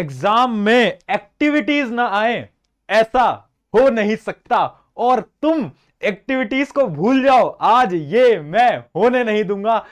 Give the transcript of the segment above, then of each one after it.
Exam में activities ना आए ऐसा हो नहीं सकता और तुम एक्टिविटीज को भूल जाओ आज ये मैं होने नहीं दूंगा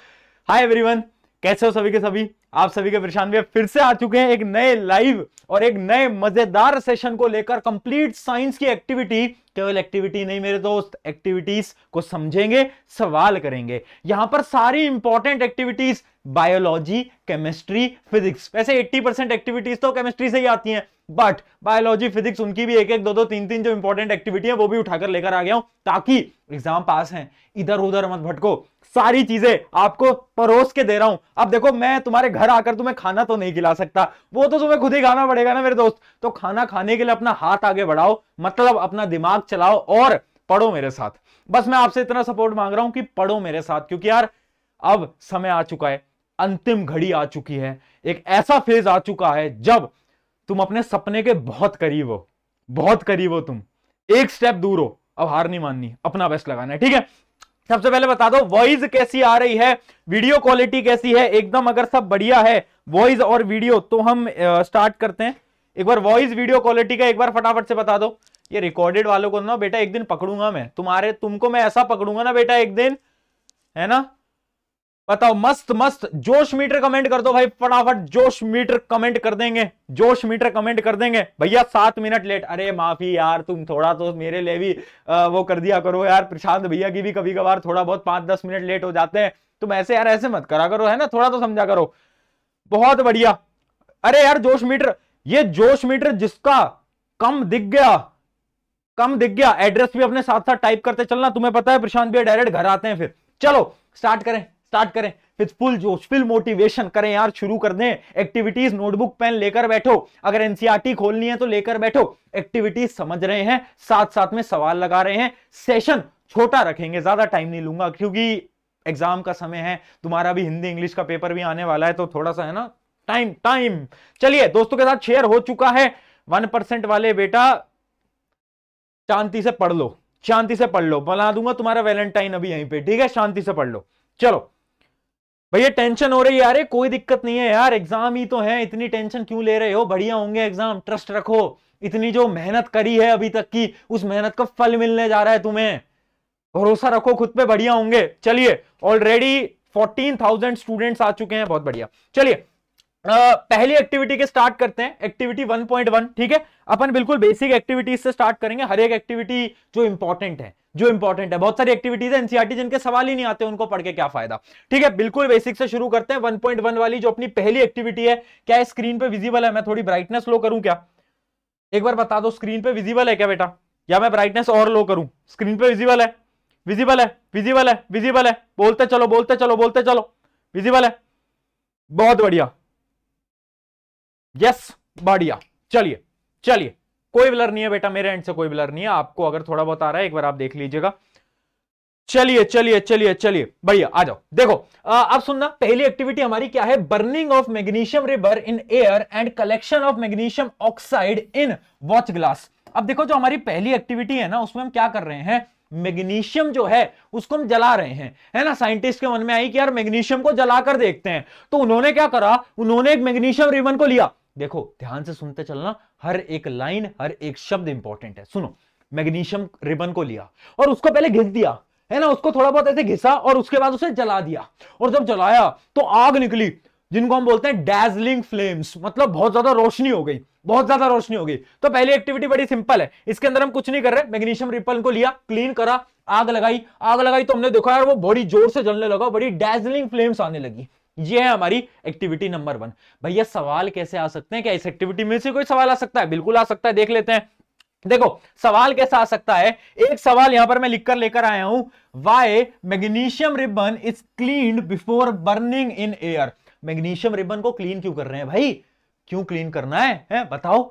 हाय एवरीवन कैसे हो सभी के सभी आप सभी के परेशानवी फिर से आ चुके हैं एक नए लाइव और एक नए मजेदार सेशन को लेकर कंप्लीट साइंस की एक्टिविटी केवल एक्टिविटी नहीं मेरे दोस्त एक्टिविटीज को समझेंगे सवाल करेंगे यहां पर सारी important activities biology chemistry physics वैसे 80 परसेंट एक्टिविटीज तो केमिस्ट्री से ही आती हैं बट बायोलॉजी फिजिक्स उनकी भी एक एक दो दो तीन तीन जो इंपॉर्टेंट एक्टिविटी है वो भी उठाकर लेकर आ गया हूं ताकि एग्जाम पास हैं इधर उधर मत भटको सारी चीजें आपको परोस के दे रहा हूं अब देखो मैं तुम्हारे घर आकर तुम्हें खाना तो नहीं खिला सकता वो तो तुम्हें खुद ही खाना पड़ेगा ना मेरे दोस्त तो खाना खाने के लिए अपना हाथ आगे बढ़ाओ मतलब अपना दिमाग चलाओ और पढ़ो मेरे साथ बस मैं आपसे इतना सपोर्ट मांग रहा हूं कि पढ़ो मेरे साथ क्योंकि यार अब समय आ चुका है अंतिम घड़ी आ चुकी है एक ऐसा फेज आ चुका है जब तुम अपने सपने के बहुत करीब हो बहुत करीब हो तुम एक स्टेप दूर हो अब हार नहीं माननी अपना बेस्ट लगाना है ठीक है सबसे पहले बता दो वॉइस कैसी आ रही है वीडियो क्वालिटी कैसी है एकदम अगर सब बढ़िया है वॉइस और वीडियो तो हम स्टार्ट करते हैं एक बार वॉइस वीडियो क्वालिटी का एक बार फटाफट से बता दो ये रिकॉर्डेड वालों को ना बेटा एक दिन पकड़ूंगा मैं तुम्हारे तुमको मैं ऐसा पकड़ूंगा ना बेटा एक दिन है ना बताओ मस्त मस्त जोश मीटर कमेंट कर दो भाई फटाफट जोश मीटर कमेंट कर देंगे जोश मीटर कमेंट कर देंगे भैया सात मिनट लेट अरे माफी यार तुम थोड़ा तो मेरे लिए भी आ, वो कर दिया करो यार प्रशांत भैया की भी कभी कभार थोड़ा बहुत पांच दस मिनट लेट हो जाते हैं तुम ऐसे यार ऐसे मत करा करो है ना थोड़ा तो समझा करो बहुत बढ़िया अरे यार जोश मीटर ये जोश मीटर जिसका कम दिख गया कम दिख गया एड्रेस भी अपने साथ साथ टाइप करते चलना तुम्हें पता है प्रशांत भैया डायरेक्ट घर आते हैं फिर चलो स्टार्ट करें स्टार्ट करें फिर फुल जोश फुल मोटिवेशन करें यार शुरू कर दें एक्टिविटीज नोटबुक पेन लेकर बैठो अगर एनसीईआरटी खोलनी है तो लेकर बैठो एक्टिविटीज समझ रहे हैं साथ साथ में सवाल लगा रहे हैं सेशन छोटा रखेंगे ज्यादा टाइम नहीं लूंगा क्योंकि एग्जाम का समय है तुम्हारा भी हिंदी इंग्लिश का पेपर भी आने वाला है तो थोड़ा सा है ना टाइम टाइम चलिए दोस्तों के साथ शेयर हो चुका है वन परसेंट वाले बेटा शांति से पढ़ लो शांति से पढ़ लो बना दूंगा तुम्हारा वैलेंटाइन अभी यहीं पे ठीक है शांति से पढ़ लो चलो भैया टेंशन हो रही है अरे कोई दिक्कत नहीं है यार एग्जाम ही तो है इतनी टेंशन क्यों ले रहे हो बढ़िया होंगे एग्जाम ट्रस्ट रखो इतनी जो मेहनत करी है अभी तक की उस मेहनत का फल मिलने जा रहा है तुम्हें भरोसा रखो खुद पे बढ़िया होंगे चलिए ऑलरेडी फोर्टीन थाउजेंड स्टूडेंट्स आ चुके हैं बहुत बढ़िया चलिए पहली एक्टिविटी के स्टार्ट करते हैं एक्टिविटी 1.1 ठीक है अपन बिल्कुल बेसिक एक्टिविटीज से स्टार्ट करेंगे हर एक एक्टिविटी जो इंपॉर्टेंट है जो इंपॉर्टेंट है बहुत सारी एक्टिविटीज है एनसीआरटी जिनके सवाल ही नहीं आते उनको पढ़ के क्या फायदा ठीक है बिल्कुल बेसिक से शुरू करते हैं 1.1 वाली जो अपनी पहली एक्टिविटी है क्या स्क्रीन पे विजिबल है मैं थोड़ी ब्राइटनेस लो करूं क्या एक बार बता दो स्क्रीन पे विजिबल है क्या बेटा या मैं ब्राइटनेस और लो करूं स्क्रीन पे विजिबल है विजिबल है विजिबल है विजिबल है बोलते चलो बोलते चलो बोलते चलो विजिबल है बहुत बढ़िया यस बढ़िया चलिए चलिए कोई ब्लर नहीं है बेटा मेरे एंड से कोई ब्लर नहीं है आपको अगर थोड़ा बहुत आ रहा है एक बार आप देख लीजिएगा चलिए चलिए चलिए चलिए बढ़िया आ जाओ देखो अब सुनना पहली एक्टिविटी हमारी क्या है burning of magnesium ribbon in air and collection of magnesium oxide in watch glass अब देखो जो हमारी पहली एक्टिविटी है ना उसमें हम क्या कर रहे हैं मैग्नीशियम जो है उसको हम जला रहे हैं है ना साइंटिस्ट के मन में आई कि यार मैग्नीशियम को जलाकर देखते हैं तो उन्होंने क्या करा उन्होंने एक मैग्नीशियम रिबन को लिया देखो ध्यान से सुनते चलना हर एक लाइन हर एक शब्द इंपॉर्टेंट है सुनो मैग्नीशियम रिबन को लिया और उसको पहले घिस दिया है ना उसको थोड़ा बहुत ऐसे घिसा और उसके बाद उसे जला दिया और जब जलाया तो आग निकली जिनको हम बोलते हैं डैजलिंग फ्लेम्स मतलब बहुत ज्यादा रोशनी हो गई बहुत ज्यादा रोशनी हो गई तो पहली एक्टिविटी बड़ी सिंपल है इसके अंदर हम कुछ नहीं कर रहे मैग्नीशियम रिपल को लिया क्लीन करा आग लगाई आग लगाई तो हमने देखा यार वो बड़ी जोर से जलने लगा बड़ी डैजलिंग फ्लेम्स आने लगी ये है हमारी एक्टिविटी नंबर वन भैया सवाल कैसे आ सकते हैं क्या इस एक्टिविटी में से कोई सवाल आ सकता है बिल्कुल आ सकता है देख लेते हैं देखो सवाल कैसा आ सकता है एक सवाल यहां पर मैं लिखकर लेकर आया हूं why magnesium ribbon is clean before burning in air magnesium ribbon को क्लीन क्यों कर रहे हैं भाई क्यों क्लीन करना है, है? बताओ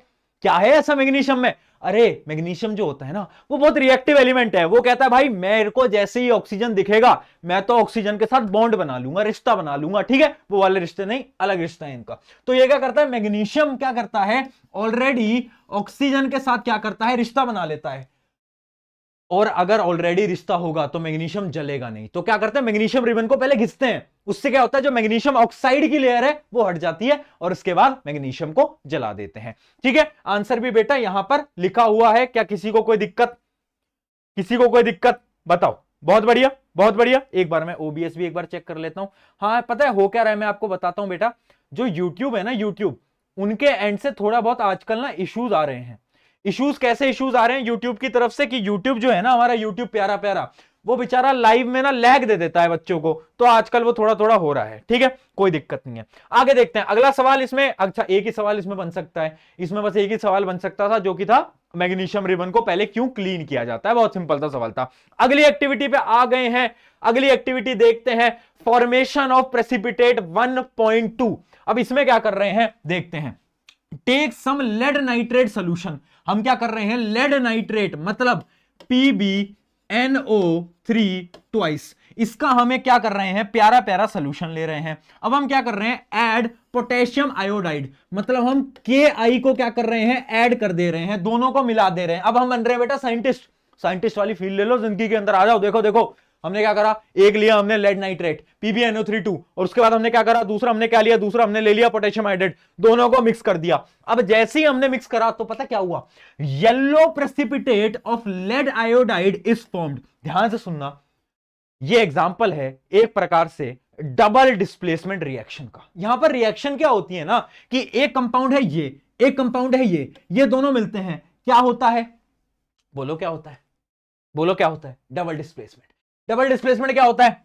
क्या है ऐसा मैग्नीशियम में अरे मैग्नीशियम जो होता है ना वो बहुत रिएक्टिव एलिमेंट है वो कहता है भाई मेरे को जैसे ही ऑक्सीजन दिखेगा मैं तो ऑक्सीजन के साथ बॉन्ड बना लूंगा रिश्ता बना लूंगा ठीक है वो वाले रिश्ते नहीं अलग रिश्ता है इनका तो ये क्या करता है मैग्नीशियम क्या करता है ऑलरेडी ऑक्सीजन के साथ क्या करता है रिश्ता बना लेता है और अगर ऑलरेडी रिश्ता होगा तो मैग्नीशियम जलेगा नहीं तो क्या करते हैं मैग्नीशियम रिबन को पहले घिसते हैं उससे क्या होता है जो मैग्नीशियम ऑक्साइड की लेयर है वो हट जाती है और उसके बाद मैग्नीशियम को जला देते हैं ठीक है आंसर भी बेटा यहां पर लिखा हुआ है क्या किसी को कोई दिक्कत किसी को कोई दिक्कत बताओ बहुत बढ़िया बहुत बढ़िया एक बार मैं ओबीएस भी एक बार चेक कर लेता हूं हाँ पता है हो क्या रहा है मैं आपको बताता हूं बेटा जो यूट्यूब है ना यूट्यूब उनके एंड से थोड़ा बहुत आजकल ना इश्यूज आ रहे हैं इश्यूज कैसे इश्यूज आ रहे हैं यूट्यूब की तरफ से कि यूट्यूब जो है ना हमारा यूट्यूब प्यारा प्यारा वो बेचारा लाइव में ना लैग दे देता है बच्चों को तो आजकल वो थोड़ा थोड़ा हो रहा है ठीक है कोई दिक्कत नहीं है आगे देखते हैं अगला सवाल इसमें अच्छा एक ही सवाल इसमें बन सकता है इसमें बस एक ही सवाल बन सकता था जो कि था मैग्नीशियम रिबन को पहले क्यों क्लीन किया जाता है बहुत सिंपल था सवाल था अगली एक्टिविटी पे आ गए हैं अगली एक्टिविटी देखते हैं फॉर्मेशन ऑफ प्रेसिपिटेट वन अब इसमें क्या कर रहे हैं देखते हैं take some lead nitrate solution हम क्या कर रहे हैं लेड नाइट्रेट मतलब एन ओ थ्री ट्वाइस इसका हमें क्या कर रहे हैं प्यारा प्यारा सोल्यूशन ले रहे हैं अब हम क्या कर रहे हैं एड पोटेशियम आयोडाइड मतलब हम के आई को क्या कर रहे हैं एड कर दे रहे हैं दोनों को मिला दे रहे हैं अब हम बन रहे हैं बेटा साइंटिस्ट साइंटिस्ट वाली फील्ड ले लो जिंदगी के अंदर आ जाओ देखो देखो हमने क्या करा एक लिया हमने lead nitrate PBNO three two और उसके बाद हमने क्या करा दूसरा हमने क्या लिया दूसरा हमने ले लिया पोटेशियम हाइड्रेट दोनों को मिक्स कर दिया अब जैसे ही हमने मिक्स करा तो पता क्या हुआ yellow precipitate of lead iodide is formed ध्यान से सुनना ये एग्जाम्पल है एक प्रकार से डबल डिस्प्लेसमेंट रिएक्शन का यहां पर रिएक्शन क्या होती है ना कि एक कंपाउंड है ये एक कंपाउंड है ये ये दोनों मिलते हैं क्या होता है बोलो क्या होता है बोलो क्या होता है डबल डिस्प्लेसमेंट डबल डिस्प्लेसमेंट क्या होता है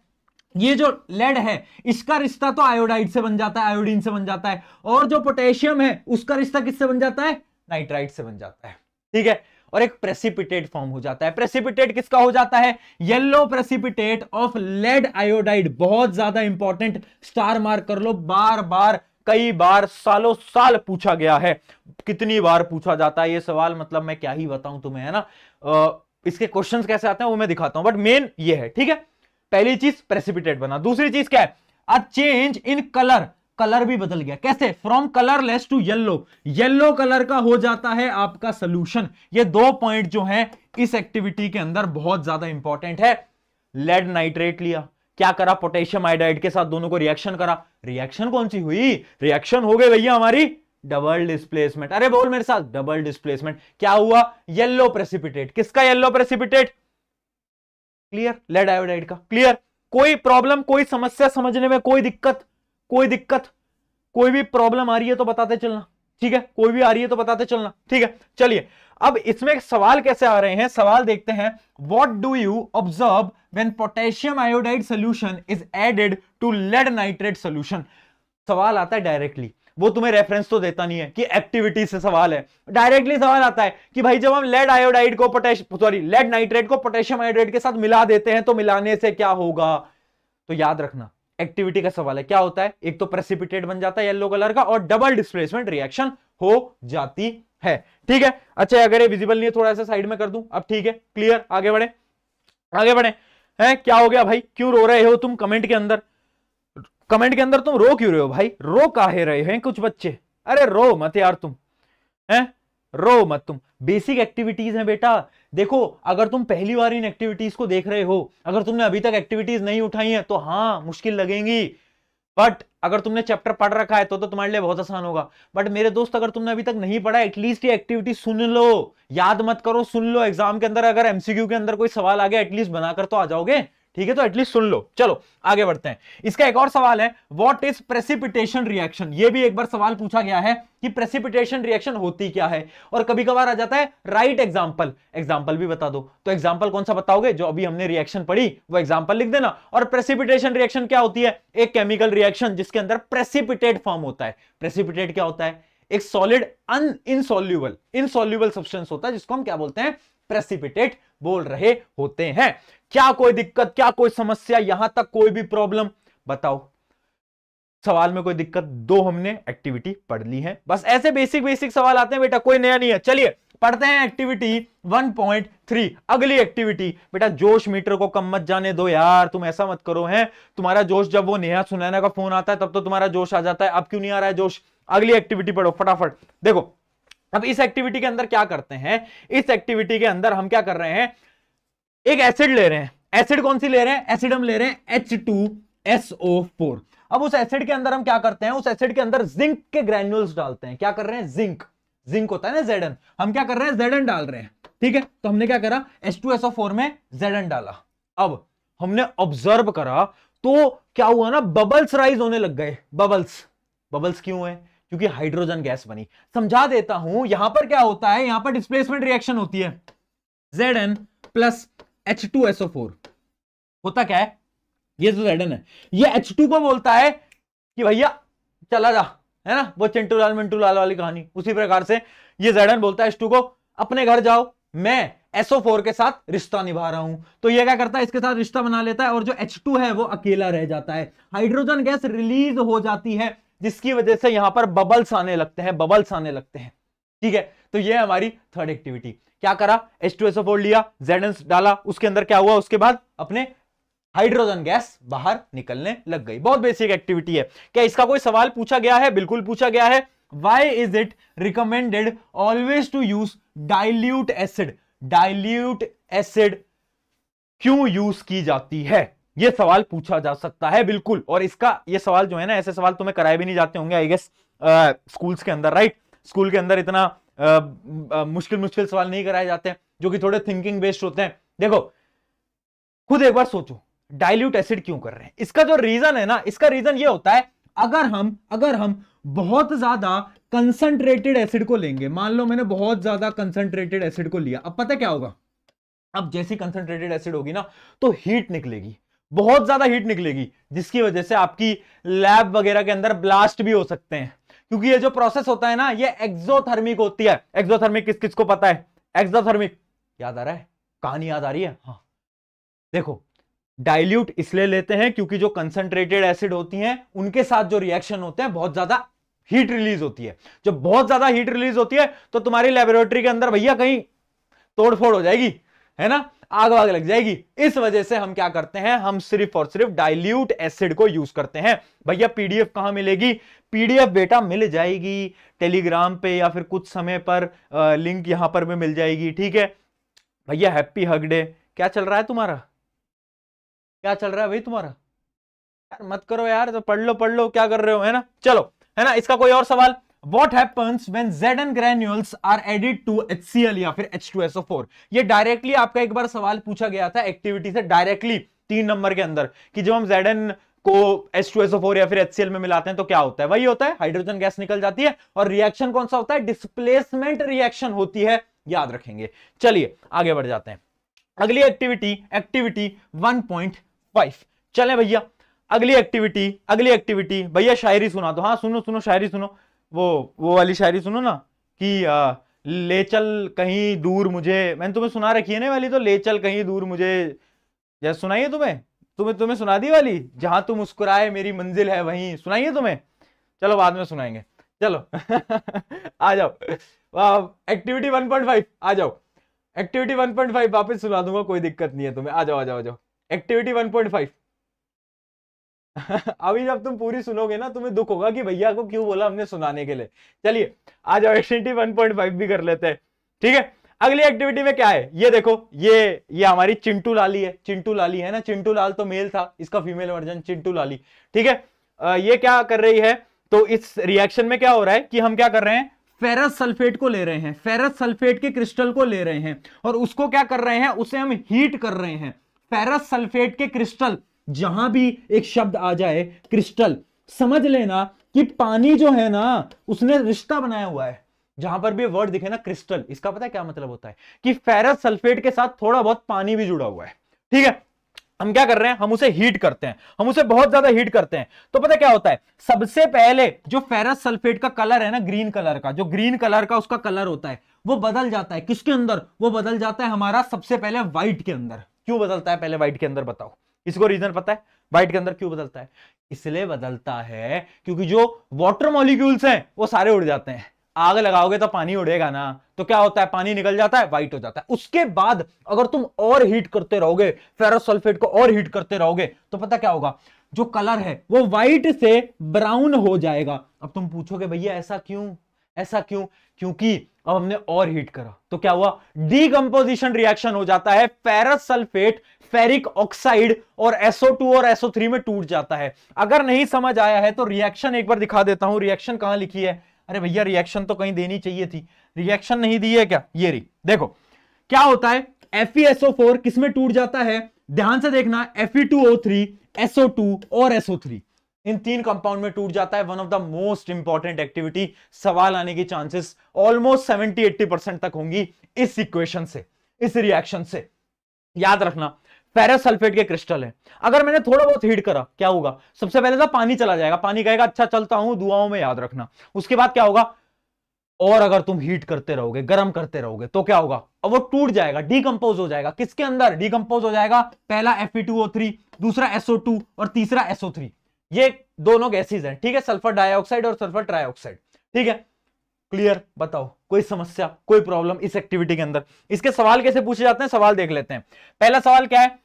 ये जो लेड है इसका रिश्ता तो आयोडाइड से बन जाता है आयोडीन से बन जाता है और जो पोटेशियम है उसका रिश्ता किससे बन जाता है नाइट्राइड से बन जाता है ठीक है और एक प्रेसिपिटेट फॉर्म हो जाता है प्रेसिपिटेट किसका हो जाता है yellow precipitate of lead iodide बहुत ज्यादा इंपॉर्टेंट स्टार मार्क कर लो बार बार कई बार सालों साल पूछा गया है कितनी बार पूछा जाता है ये सवाल मतलब मैं क्या ही बताऊं तुम्हें है ना आ, इसके क्वेश्चंस कैसे आते हैं वो मैं दिखाता हूं बट मेन ये है ठीक है पहली चीज प्रेसिपिटेट बना दूसरी चीज क्या है a change in colour colour भी बदल गया कैसे from colourless to yellow yellow colour का हो जाता है आपका सोल्यूशन ये दो पॉइंट जो है इस एक्टिविटी के अंदर बहुत ज्यादा इंपॉर्टेंट है लेड नाइट्रेट लिया क्या करा पोटेशियम आइडाइड के साथ दोनों को रिएक्शन करा रिएक्शन कौन सी हुई रिएक्शन हो गई भैया हमारी डबल डिस्प्लेसमेंट अरे बोल मेरे साथ डबल डिस्प्लेसमेंट क्या हुआ येल्लो प्रेसिपिटेट किसका yellow precipitate clear lead iodide का क्लियर कोई प्रॉब्लम कोई समस्या समझने में कोई दिक्कत कोई दिक्कत कोई भी प्रॉब्लम आ रही है तो बताते चलना ठीक है कोई भी आ रही है तो बताते चलना ठीक है चलिए अब इसमें सवाल कैसे आ रहे हैं सवाल देखते हैं what do you observe when potassium iodide solution is added to lead nitrate solution सवाल आता है डायरेक्टली वो तुम्हें रेफरेंस तो देता नहीं है कि एक्टिविटी से सवाल है डायरेक्टली सवाल आता है कि भाई जब हम लेड आयोडाइड को पोटेशियम सॉरी लेड नाइट्रेट को पोटेशियम आयोडाइड के साथ मिला देते हैं तो मिलाने से क्या होगा तो याद रखना एक्टिविटी का सवाल है क्या होता है एक तो प्रेसिपिटेट बन जाता है येलो कलर का और डबल डिस्प्लेसमेंट रिएक्शन हो जाती है ठीक है अच्छा अगर ये विजिबल नहीं है थोड़ा सा साइड में कर दूं अब ठीक है क्लियर आगे बढ़े आगे बढ़े हैं क्या हो गया भाई क्यों रो रहे हो तुम कमेंट के अंदर कमेंट के अंदर तुम रो क्यों रहे हो भाई रो काहे रहे हैं कुछ बच्चे अरे रो मत यार तुम हैं रो मत तुम बेसिक एक्टिविटीज हैं बेटा देखो अगर तुम पहली बार इन एक्टिविटीज को देख रहे हो अगर तुमने अभी तक एक्टिविटीज नहीं उठाई है तो हाँ मुश्किल लगेंगी बट अगर तुमने चैप्टर पढ़ रखा है तो तो तुम्हारे लिए बहुत आसान होगा बट मेरे दोस्त अगर तुमने अभी तक नहीं पढ़ा एटलीस्ट ये एक्टिविटी सुन लो याद मत करो सुन लो एग्जाम के अंदर अगर एमसीक्यू के अंदर कोई सवाल आ गया एटलीस्ट बनाकर तो आ जाओगे ठीक है तो एटलीस्ट सुन लो चलो आगे बढ़ते हैं इसका एक और सवाल है व्हाट इज प्रेसिपिटेशन रिएक्शन ये भी एक बार सवाल पूछा गया है कि प्रेसिपिटेशन रिएक्शन होती क्या है और कभी कभार आ जाता है राइट एग्जाम्पल एग्जाम्पल भी बता दो तो एग्जाम्पल कौन सा बताओगे जो अभी हमने रिएक्शन पढ़ी वो एग्जाम्पल लिख देना और प्रेसिपिटेशन रिएक्शन क्या होती है एक केमिकल रिएक्शन जिसके अंदर प्रेसिपिटेट फॉर्म होता है प्रेसिपिटेट क्या होता है एक solid an insoluble insoluble substance होता है जिसको हम क्या बोलते हैं प्रेसिपिटेट बोल रहे होते हैं क्या कोई दिक्कत क्या कोई समस्या यहां तक कोई भी प्रॉब्लम बताओ सवाल में कोई दिक्कत दो हमने एक्टिविटी पढ़ ली है बस ऐसे बेसिक बेसिक सवाल आते हैं बेटा कोई नया नहीं है चलिए पढ़ते हैं एक्टिविटी 1.3 अगली एक्टिविटी बेटा जोश मीटर को कम मत जाने दो यार तुम ऐसा मत करो हैं तुम्हारा जोश जब वो नेहा सुनैना का फोन आता है तब तो तुम्हारा जोश आ जाता है अब क्यों नहीं आ रहा है जोश अगली एक्टिविटी पढ़ो फटाफट देखो अब इस एक्टिविटी के अंदर क्या करते हैं इस एक्टिविटी के अंदर हम क्या कर रहे हैं एक एसिड ले रहे हैं एसिड कौन सी ले रहे हैं एसिड हम ले रहे हैं एच टू एसओ फोर अब उस एसिड के अंदर हम क्या करते हैं उस एसिड के अंदर जिंक के ग्रेन्यूल्स डालते हैं क्या कर रहे हैं जिंक जिंक होता है ना जेडन हम क्या कर रहे हैं जेडन डाल रहे हैं ठीक है तो हमने क्या करा H two S O four में जेडन डाला अब हमने ऑब्जर्व करा तो क्या हुआ ना बबल्स राइज होने लग गए बबल्स बबल्स क्यों है क्योंकि हाइड्रोजन गैस बनी समझा देता हूं यहां पर क्या होता है यहां पर डिस्प्लेसमेंट रिएक्शन होती है Z N plus H two S O four होता क्या है ये जो जेड एन है ये एच टू को बोलता है कि भैया चला जा है ना वो चिंटू लाल मिंटू लाल वाली कहानी उसी प्रकार से ये जेडन बोलता है एस को अपने घर जाओ मैं एसओ फोर के साथ रिश्ता निभा रहा हूं तो ये क्या करता है इसके साथ रिश्ता बना लेता है और जो एच टू है वो अकेला रह जाता है हाइड्रोजन गैस रिलीज हो जाती है जिसकी वजह से यहां पर बबल्स आने लगते हैं बबल्स आने लगते हैं ठीक है तो ये हमारी थर्ड एक्टिविटी क्या करा एस टू फोर लिया जेड डाला उसके अंदर क्या हुआ उसके बाद अपने हाइड्रोजन गैस बाहर निकलने लग गई बहुत बेसिक एक्टिविटी है क्या इसका कोई सवाल पूछा गया है बिल्कुल पूछा गया है why is it recommended always to use dilute acid dilute acid क्यों यूज की जाती है ये सवाल पूछा जा सकता है बिल्कुल और इसका ये सवाल जो है ना ऐसे सवाल तुम्हें तो कराए भी नहीं जाते होंगे आई गेस स्कूल्स के अंदर राइट स्कूल के अंदर इतना मुश्किल मुश्किल सवाल नहीं कराए जाते हैं जो कि थोड़े थिंकिंग बेस्ड होते हैं देखो खुद एक बार सोचो डाइल्यूट एसिड क्यों कर रहे हैं इसका जो रीजन है ना इसका रीजन ये होता है अगर हम अगर हम बहुत ज्यादा कंसंट्रेटेड एसिड को लेंगे मान लो मैंने बहुत ज्यादा कंसंट्रेटेड एसिड को लिया अब पता क्या होगा अब जैसी कंसंट्रेटेड एसिड होगी ना तो हीट निकलेगी बहुत ज्यादा हीट निकलेगी जिसकी वजह से आपकी लैब वगैरह के अंदर ब्लास्ट भी हो सकते हैं क्योंकि ये जो प्रोसेस होता है ना ये एक्सोथर्मिक होती है एक्सोथर्मिक किस किस को पता है एक्सोथर्मिक याद आ रहा है कहानी याद आ रही है हाँ देखो डाइल्यूट इसलिए लेते हैं क्योंकि जो कंसनट्रेटेड एसिड होती हैं उनके साथ जो रिएक्शन होते हैं बहुत ज्यादा हीट रिलीज होती है जब बहुत ज्यादा हीट रिलीज होती है तो तुम्हारी लेबोरेटरी के अंदर भैया कहीं तोड़फोड़ हो जाएगी है ना आग वाग लग जाएगी इस वजह से हम क्या करते हैं हम सिर्फ और सिर्फ डाइल्यूट एसिड को यूज करते हैं भैया पीडीएफ कहां मिलेगी पीडीएफ बेटा मिल जाएगी टेलीग्राम पे या फिर कुछ समय पर आ, लिंक यहां पर भी मिल जाएगी ठीक है भैया हैप्पी हग डे क्या चल रहा है तुम्हारा क्या चल रहा है भाई तुम्हारा यार मत करो यार तो पढ़ लो पढ़ लो क्या कर रहे हो है ना चलो है ना इसका कोई और सवाल what happens when Z granules are added to H C L या फिर एच टू एसओ फोर ये डायरेक्टली आपका एक बार सवाल पूछा गया था एक्टिविटी से डायरेक्टली तीन नंबर के अंदर कि जब हम जेड एन को H2SO4 या फिर HCl में मिलाते हैं तो क्या होता है वही होता है हाइड्रोजन गैस निकल जाती है और रिएक्शन कौन सा होता है डिस्प्लेसमेंट रिएक्शन होती है याद रखेंगे चलिए आगे बढ़ जाते हैं अगली एक्टिविटी एक्टिविटी 1.5 चले भैया अगली एक्टिविटी अगली एक्टिविटी भैया शायरी सुना दो हाँ सुनो सुनो शायरी सुनो वो वो वाली शायरी सुनो ना कि आ, ले चल कहीं दूर मुझे मैंने तुम्हें सुना रखी है ना वाली तो ले चल कहीं दूर मुझे जैसे सुनाइए तुम्हें तुम्हें तुम्हें सुना दी वाली जहां तुम मुस्कुराए मेरी मंजिल है वहीं सुनाइए तुम्हें चलो बाद में सुनाएंगे चलो आ जाओ एक्टिविटी वन पॉइंट फाइव आ जाओ एक्टिविटी वन पॉइंट फाइव वापिस सुना दूंगा कोई दिक्कत नहीं है तुम्हें आ जाओ आ जाओ आ जाओ एक्टिविटी वन पॉइंट फाइव अभी जब तुम पूरी सुनोगे ना तुम्हें दुख होगा कि भैया को क्यों बोला हमने सुनाने के लिए चलिए आज ऑब्जेक्टिव 1.5 भी कर लेते हैं ठीक है अगली एक्टिविटी में क्या है ये देखो ये ये हमारी चिंटू लाली है चिंटू लाली है ना चिंटू लाल तो मेल था इसका फीमेल वर्जन चिंटू लाली ठीक है ये क्या कर रही है तो इस रिएक्शन में क्या हो रहा है कि हम क्या कर रहे हैं फेरस सल्फेट को ले रहे हैं फेरस सल्फेट के क्रिस्टल को ले रहे हैं और उसको क्या कर रहे हैं उसे हम हीट कर रहे हैं फेरस सल्फेट के क्रिस्टल जहां भी एक शब्द आ जाए क्रिस्टल समझ लेना कि पानी जो है ना उसने रिश्ता बनाया हुआ है जहां पर भी वर्ड दिखे ना क्रिस्टल इसका पता है क्या मतलब होता है कि फेरस सल्फेट के साथ थोड़ा बहुत पानी भी जुड़ा हुआ है ठीक है हम क्या कर रहे हैं हम उसे हीट करते हैं हम उसे बहुत ज्यादा हीट करते हैं तो पता क्या होता है सबसे पहले जो फेरस सल्फेट का कलर है ना ग्रीन कलर का जो ग्रीन कलर का उसका कलर होता है वो बदल जाता है किसके अंदर वो बदल जाता है हमारा सबसे पहले व्हाइट के अंदर क्यों बदलता है पहले व्हाइट के अंदर बताओ इसको रीजन पता है व्हाइट के अंदर क्यों बदलता है इसलिए बदलता है क्योंकि जो वॉटर मॉलिक्यूल्स हैं वो सारे उड़ जाते हैं आग लगाओगे तो पानी उड़ेगा ना तो क्या होता है पानी निकल जाता है व्हाइट हो जाता है उसके बाद अगर तुम और हीट करते रहोगे फेरोसल्फेट को और हीट करते रहोगे तो पता क्या होगा जो कलर है वो व्हाइट से ब्राउन हो जाएगा अब तुम पूछोगे भैया ऐसा क्यों ऐसा क्यों क्योंकि अब हमने और हीट करा तो क्या हुआ डीकंपोजिशन रिएक्शन हो जाता है फेरस सल्फेट फेरिक ऑक्साइड और SO2 और SO3 में टूट जाता है अगर नहीं समझ आया है तो रिएक्शन एक बार दिखा देता हूं रिएक्शन कहां लिखी है अरे भैया रिएक्शन तो कहीं देनी चाहिए थी रिएक्शन नहीं दी है क्या ये रही देखो क्या होता है एफ एसओ फोर किसमें टूट जाता है ध्यान से देखना एसओ SO2 और SO3 इन तीन कंपाउंड में टूट जाता है one of the most important activity सवाल आने की chances almost seventy eighty percent तक होंगी इस इक्वेशन से इस रिएक्शन से याद रखना पैरासल्फेट के क्रिस्टल है अगर मैंने थोड़ा बहुत हीट करा क्या होगा सबसे पहले तो पानी चला जाएगा पानी कहेगा अच्छा चलता हूं दुआओं में याद रखना उसके बाद क्या होगा और अगर तुम हीट करते रहोगे गर्म करते रहोगे तो क्या होगा अब वो टूट जाएगा डीकम्पोज हो जाएगा किसके अंदर डिकम्पोज हो जाएगा पहला Fe2O3 दूसरा SO2 और तीसरा SO3 ये दोनों गैसेज हैं ठीक है सल्फर डाइऑक्साइड और सल्फर ट्राइऑक्साइड ठीक है क्लियर बताओ कोई समस्या कोई प्रॉब्लम इस एक्टिविटी के अंदर इसके सवाल कैसे पूछे जाते हैं सवाल देख लेते हैं पहला सवाल क्या है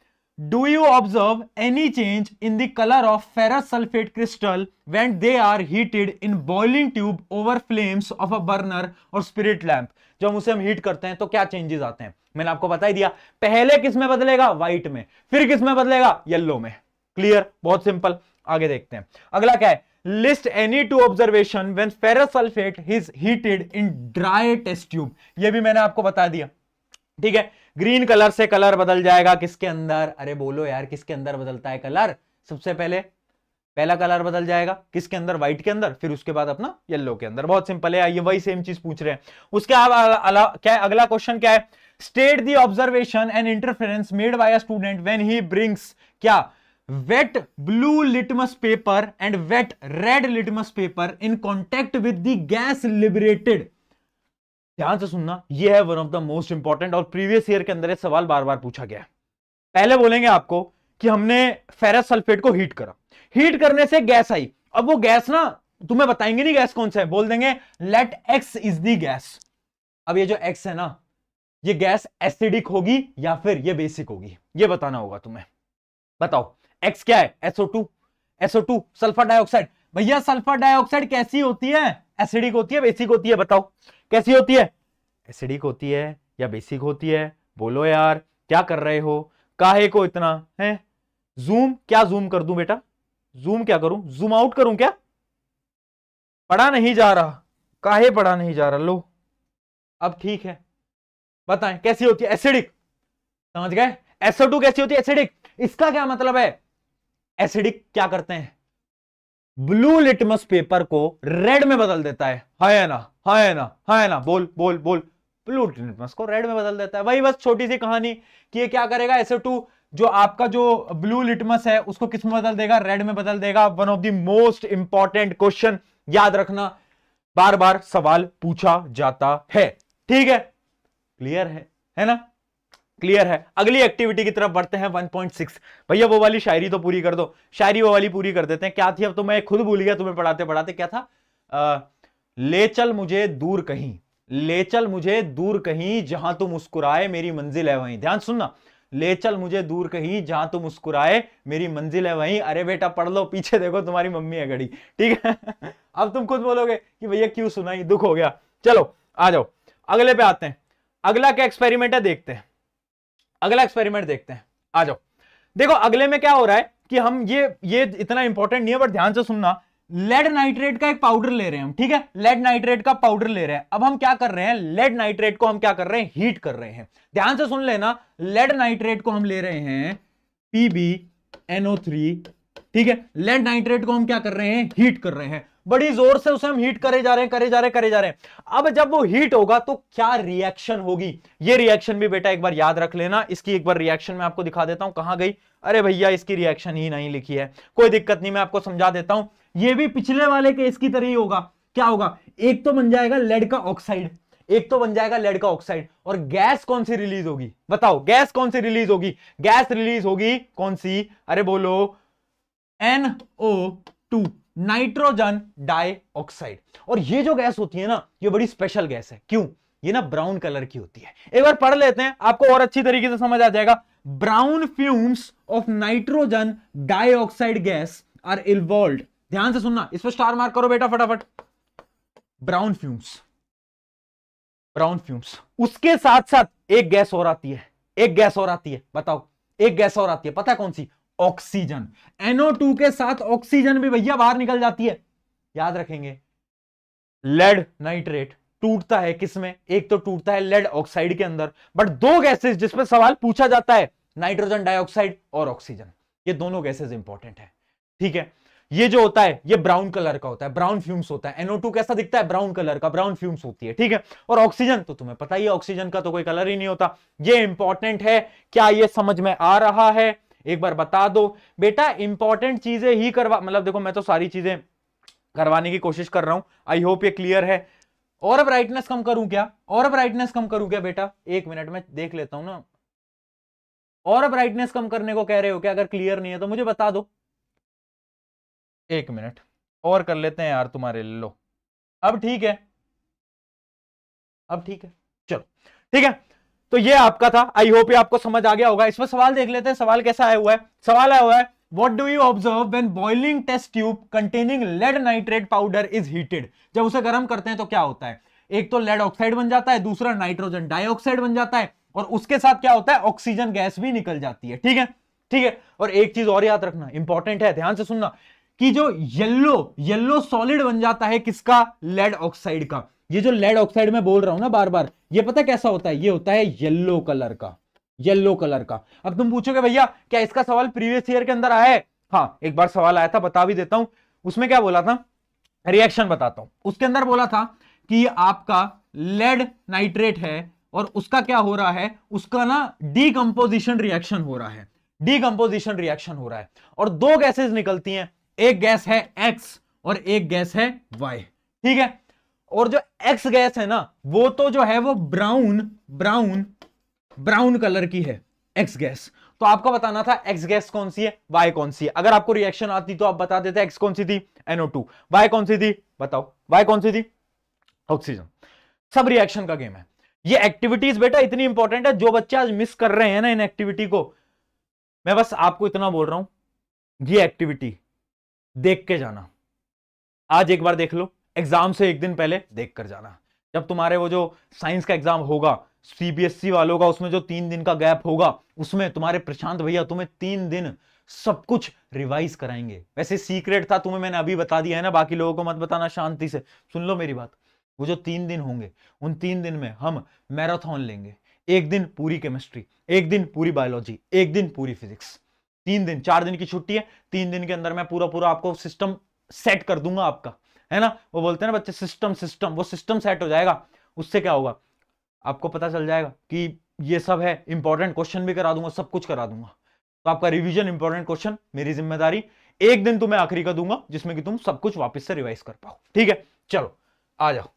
do you observe any change in the colour of ferrous sulphate crystal when they are heated in boiling tube over flames of a burner और स्पिरिट लैम्प जब उसे हम हीट करते हैं तो क्या चेंजेस आते हैं मैंने आपको बता ही दिया पहले किस में बदलेगा व्हाइट में फिर किस में बदलेगा येल्लो में क्लियर बहुत सिंपल आगे देखते हैं अगला क्या है list any two observation when ferrous is heated in dry test tube यह भी मैंने आपको बता दिया ठीक है ग्रीन कलर से कलर बदल जाएगा किसके अंदर अरे बोलो यार किसके अंदर बदलता है कलर सबसे पहले पहला कलर बदल जाएगा किसके अंदर व्हाइट के अंदर फिर उसके बाद अपना येलो के अंदर बहुत सिंपल है ये वही सेम चीज पूछ रहे हैं उसके अलावा क्या है अगला क्वेश्चन क्या है state the observation and interference made by a student when he brings क्या wet blue litmus paper and wet red litmus paper in contact with the gas liberated ध्यान से सुनना ये है one of the most important और previous year के अंदर ये सवाल बार बार पूछा गया पहले बोलेंगे आपको कि हमने फेरस सल्फेट को हीट करा हीट करने से गैस आई अब वो गैस ना तुम्हें बताएंगे नहीं गैस कौन सा है बोल देंगे let X is the gas अब ये जो एक्स है ना ये गैस एसिडिक होगी या फिर ये बेसिक होगी ये बताना होगा तुम्हें बताओ एक्स क्या है S O two S O two sulphur dioxide भैया सल्फर डाइऑक्साइड कैसी होती है एसिडिक होती है बेसिक होती है बताओ कैसी होती है एसिडिक होती है या बेसिक होती है बोलो यार क्या कर रहे हो काहे को इतना है जूम क्या जूम कर दू बेटा जूम क्या करूं जूम आउट करूं क्या पढ़ा नहीं जा रहा काहे पढ़ा नहीं जा रहा लो अब ठीक है बताएं कैसी होती है एसिडिक समझ गए एसओ टू कैसी होती है एसिडिक इसका क्या मतलब है एसिडिक क्या करते हैं ब्लू लिटमस पेपर को रेड में बदल देता है है हाँ ना है हाँ ना है हाँ ना बोल बोल बोल ब्लू लिटमस को रेड में बदल देता है वही बस छोटी सी कहानी कि ये क्या करेगा एसो टू जो आपका जो ब्लू लिटमस है उसको किस में बदल देगा रेड में बदल देगा one of the most important question याद रखना बार बार सवाल पूछा जाता है ठीक है क्लियर है है ना क्लियर है अगली एक्टिविटी की तरफ बढ़ते हैं 1.6 भैया वो वाली शायरी तो पूरी कर दो शायरी वो वाली पूरी कर देते हैं क्या थी अब तो मैं खुद भूल गया तुम्हें पढ़ाते पढ़ाते क्या था आ, ले चल मुझे दूर कहीं ले चल मुझे दूर कहीं जहां तुम मुस्कुराए मेरी मंजिल है वहीं ध्यान सुनना ले चल मुझे दूर कहीं जहां तुम मुस्कुराए मेरी मंजिल है वहीं अरे बेटा पढ़ लो पीछे देखो तुम्हारी मम्मी है घड़ी ठीक है अब तुम खुद बोलोगे कि भैया क्यों सुनाई दुख हो गया चलो आ जाओ अगले पे आते हैं अगला क्या एक्सपेरिमेंट है देखते हैं अगला एक्सपेरिमेंट देखते हैं आ जाओ देखो अगले में क्या हो रहा है कि हम ये ये इतना इंपॉर्टेंट नहीं है बट ध्यान से सुनना लेड नाइट्रेट का एक पाउडर ले रहे हैं हम ठीक है लेड नाइट्रेट का पाउडर ले रहे हैं अब हम क्या कर रहे हैं लेड नाइट्रेट को हम क्या कर रहे हैं हीट कर रहे हैं ध्यान से सुन लेना लेड नाइट्रेट को हम ले रहे हैं पीबी एनओ थ्री ठीक है लेड नाइट्रेट को हम क्या कर रहे हैं हीट कर रहे हैं बड़ी जोर से उसे हम हीट करे जा रहे हैं करे जा रहे हैं करे जा रहे हैं अब जब वो हीट होगा तो क्या रिएक्शन होगी ये रिएक्शन भी बेटा एक बार याद रख लेना इसकी एक बार रिएक्शन में आपको दिखा देता हूं कहां गई अरे भैया इसकी रिएक्शन ही नहीं लिखी है कोई दिक्कत नहीं मैं आपको समझा देता हूं ये भी पिछले वाले केस की तरह ही होगा क्या होगा एक तो बन जाएगा लेड का ऑक्साइड एक तो बन जाएगा लेड का ऑक्साइड और गैस कौन सी रिलीज होगी बताओ गैस कौन सी रिलीज होगी गैस रिलीज होगी कौन सी अरे बोलो एनओ टू नाइट्रोजन डाइऑक्साइड और ये जो गैस होती है ना ये बड़ी स्पेशल गैस है क्यों ये ना ब्राउन कलर की होती है एक बार पढ़ लेते हैं आपको और अच्छी तरीके से समझ आ जाएगा brown fumes of nitrogen dioxide gas are involve ध्यान से सुनना इस पर स्टार मार्क करो बेटा फटाफट ब्राउन फ्यूम्स ब्राउन फ्यूम्स उसके साथ साथ एक गैस और आती है एक गैस और आती है बताओ एक गैस और आती है पता है कौन सी ऑक्सीजन NO2 के साथ ऑक्सीजन भी भैया बाहर निकल जाती है याद रखेंगे लेड नाइट्रेट टूटता है किसमें एक तो टूटता है लेड ऑक्साइड के अंदर बट दो गैसेस जिस पर सवाल पूछा जाता है नाइट्रोजन डाइऑक्साइड और ऑक्सीजन ये दोनों गैसेस इंपॉर्टेंट है ठीक है ये जो होता है ये ब्राउन कलर का होता है ब्राउन फ्यूम्स होता है NO2 कैसा दिखता है ब्राउन कलर का ब्राउन फ्यूम्स होती है ठीक है और ऑक्सीजन तो तुम्हें पता ही है ऑक्सीजन का तो कोई कलर ही नहीं होता ये इंपॉर्टेंट है क्या ये समझ में आ रहा है एक बार बता दो बेटा इंपॉर्टेंट चीजें ही करवा मतलब देखो मैं तो सारी चीजें करवाने की कोशिश कर रहा हूं आई होप ये क्लियर है और ब्राइटनेस कम करूं क्या और ब्राइटनेस कम करूं क्या बेटा एक मिनट में देख लेता हूं ना और ब्राइटनेस कम करने को कह रहे हो क्या अगर क्लियर नहीं है तो मुझे बता दो एक मिनट और कर लेते हैं यार तुम्हारे लो अब ठीक है अब ठीक है चलो ठीक है तो ये आपका था आई होप ये आपको समझ आ गया होगा इसमें सवाल देख लेते हैं सवाल कैसा आया हुआ है सवाल आया हुआ है what do you observe when boiling test tube containing lead nitrate powder is heated जब उसे गर्म करते हैं तो क्या होता है एक तो लेड ऑक्साइड बन जाता है दूसरा नाइट्रोजन डाइऑक्साइड बन जाता है और उसके साथ क्या होता है ऑक्सीजन गैस भी निकल जाती है ठीक है ठीक है और एक चीज और याद रखना इंपॉर्टेंट है ध्यान से सुनना कि जो येल्लो येल्लो सॉलिड बन जाता है किसका लेड ऑक्साइड का ये जो लेड ऑक्साइड में बोल रहा हूं ना बार बार ये पता कैसा होता है ये होता है येल्लो कलर का येल्लो कलर का अब तुम पूछोगे भैया क्या इसका सवाल प्रीवियस ईयर के अंदर आया है हाँ एक बार सवाल आया था बता भी देता हूं उसमें क्या बोला था रिएक्शन बताता हूं उसके अंदर बोला था कि आपका लेड नाइट्रेट है और उसका क्या हो रहा है उसका ना डीकंपोजिशन रिएक्शन हो रहा है डीकंपोजिशन रिएक्शन हो रहा है और दो गैसेस निकलती हैं एक गैस है एक्स और एक गैस है वाई ठीक है और जो एक्स गैस है ना वो तो जो है वो ब्राउन ब्राउन ब्राउन कलर की है एक्स गैस तो आपको बताना था एक्स गैस कौन सी है वाई कौन सी है अगर आपको रिएक्शन आती तो आप बता देते एक्स कौन सी थी एनओ टू वाई कौन सी थी बताओ वाई कौन सी थी ऑक्सीजन सब रिएक्शन का गेम है ये एक्टिविटीज बेटा इतनी इंपॉर्टेंट है जो बच्चे आज मिस कर रहे हैं ना इन एक्टिविटी को मैं बस आपको इतना बोल रहा हूं ये एक्टिविटी देख के जाना आज एक बार देख लो एग्जाम से एक दिन पहले देख कर जाना जब तुम्हारे वो जो साइंस का एग्जाम होगा सीबीएसई वालों का उसमें जो तीन दिन का गैप होगा उसमें तुम्हारे प्रशांत भैया तुम्हें तीन दिन सब कुछ रिवाइज कराएंगे वैसे सीक्रेट था तुम्हें मैंने अभी बता दिया है ना बाकी लोगों को मत बताना शांति से सुन लो मेरी बात वो जो तीन दिन होंगे उन तीन दिन में हम मैराथन लेंगे एक दिन पूरी केमिस्ट्री एक दिन पूरी बायोलॉजी एक दिन पूरी फिजिक्स तीन दिन चार दिन की छुट्टी है तीन दिन के अंदर मैं पूरा पूरा आपको सिस्टम सेट कर दूंगा आपका है ना वो बोलते हैं ना बच्चे सिस्टम सिस्टम वो सिस्टम सेट हो जाएगा उससे क्या होगा आपको पता चल जाएगा कि ये सब है इंपॉर्टेंट क्वेश्चन भी करा दूंगा सब कुछ करा दूंगा तो आपका रिविजन इंपॉर्टेंट क्वेश्चन मेरी जिम्मेदारी एक दिन तुम्हें आखिरी का दूंगा जिसमें कि तुम सब कुछ वापस से रिवाइज कर पाओ ठीक है चलो आ जाओ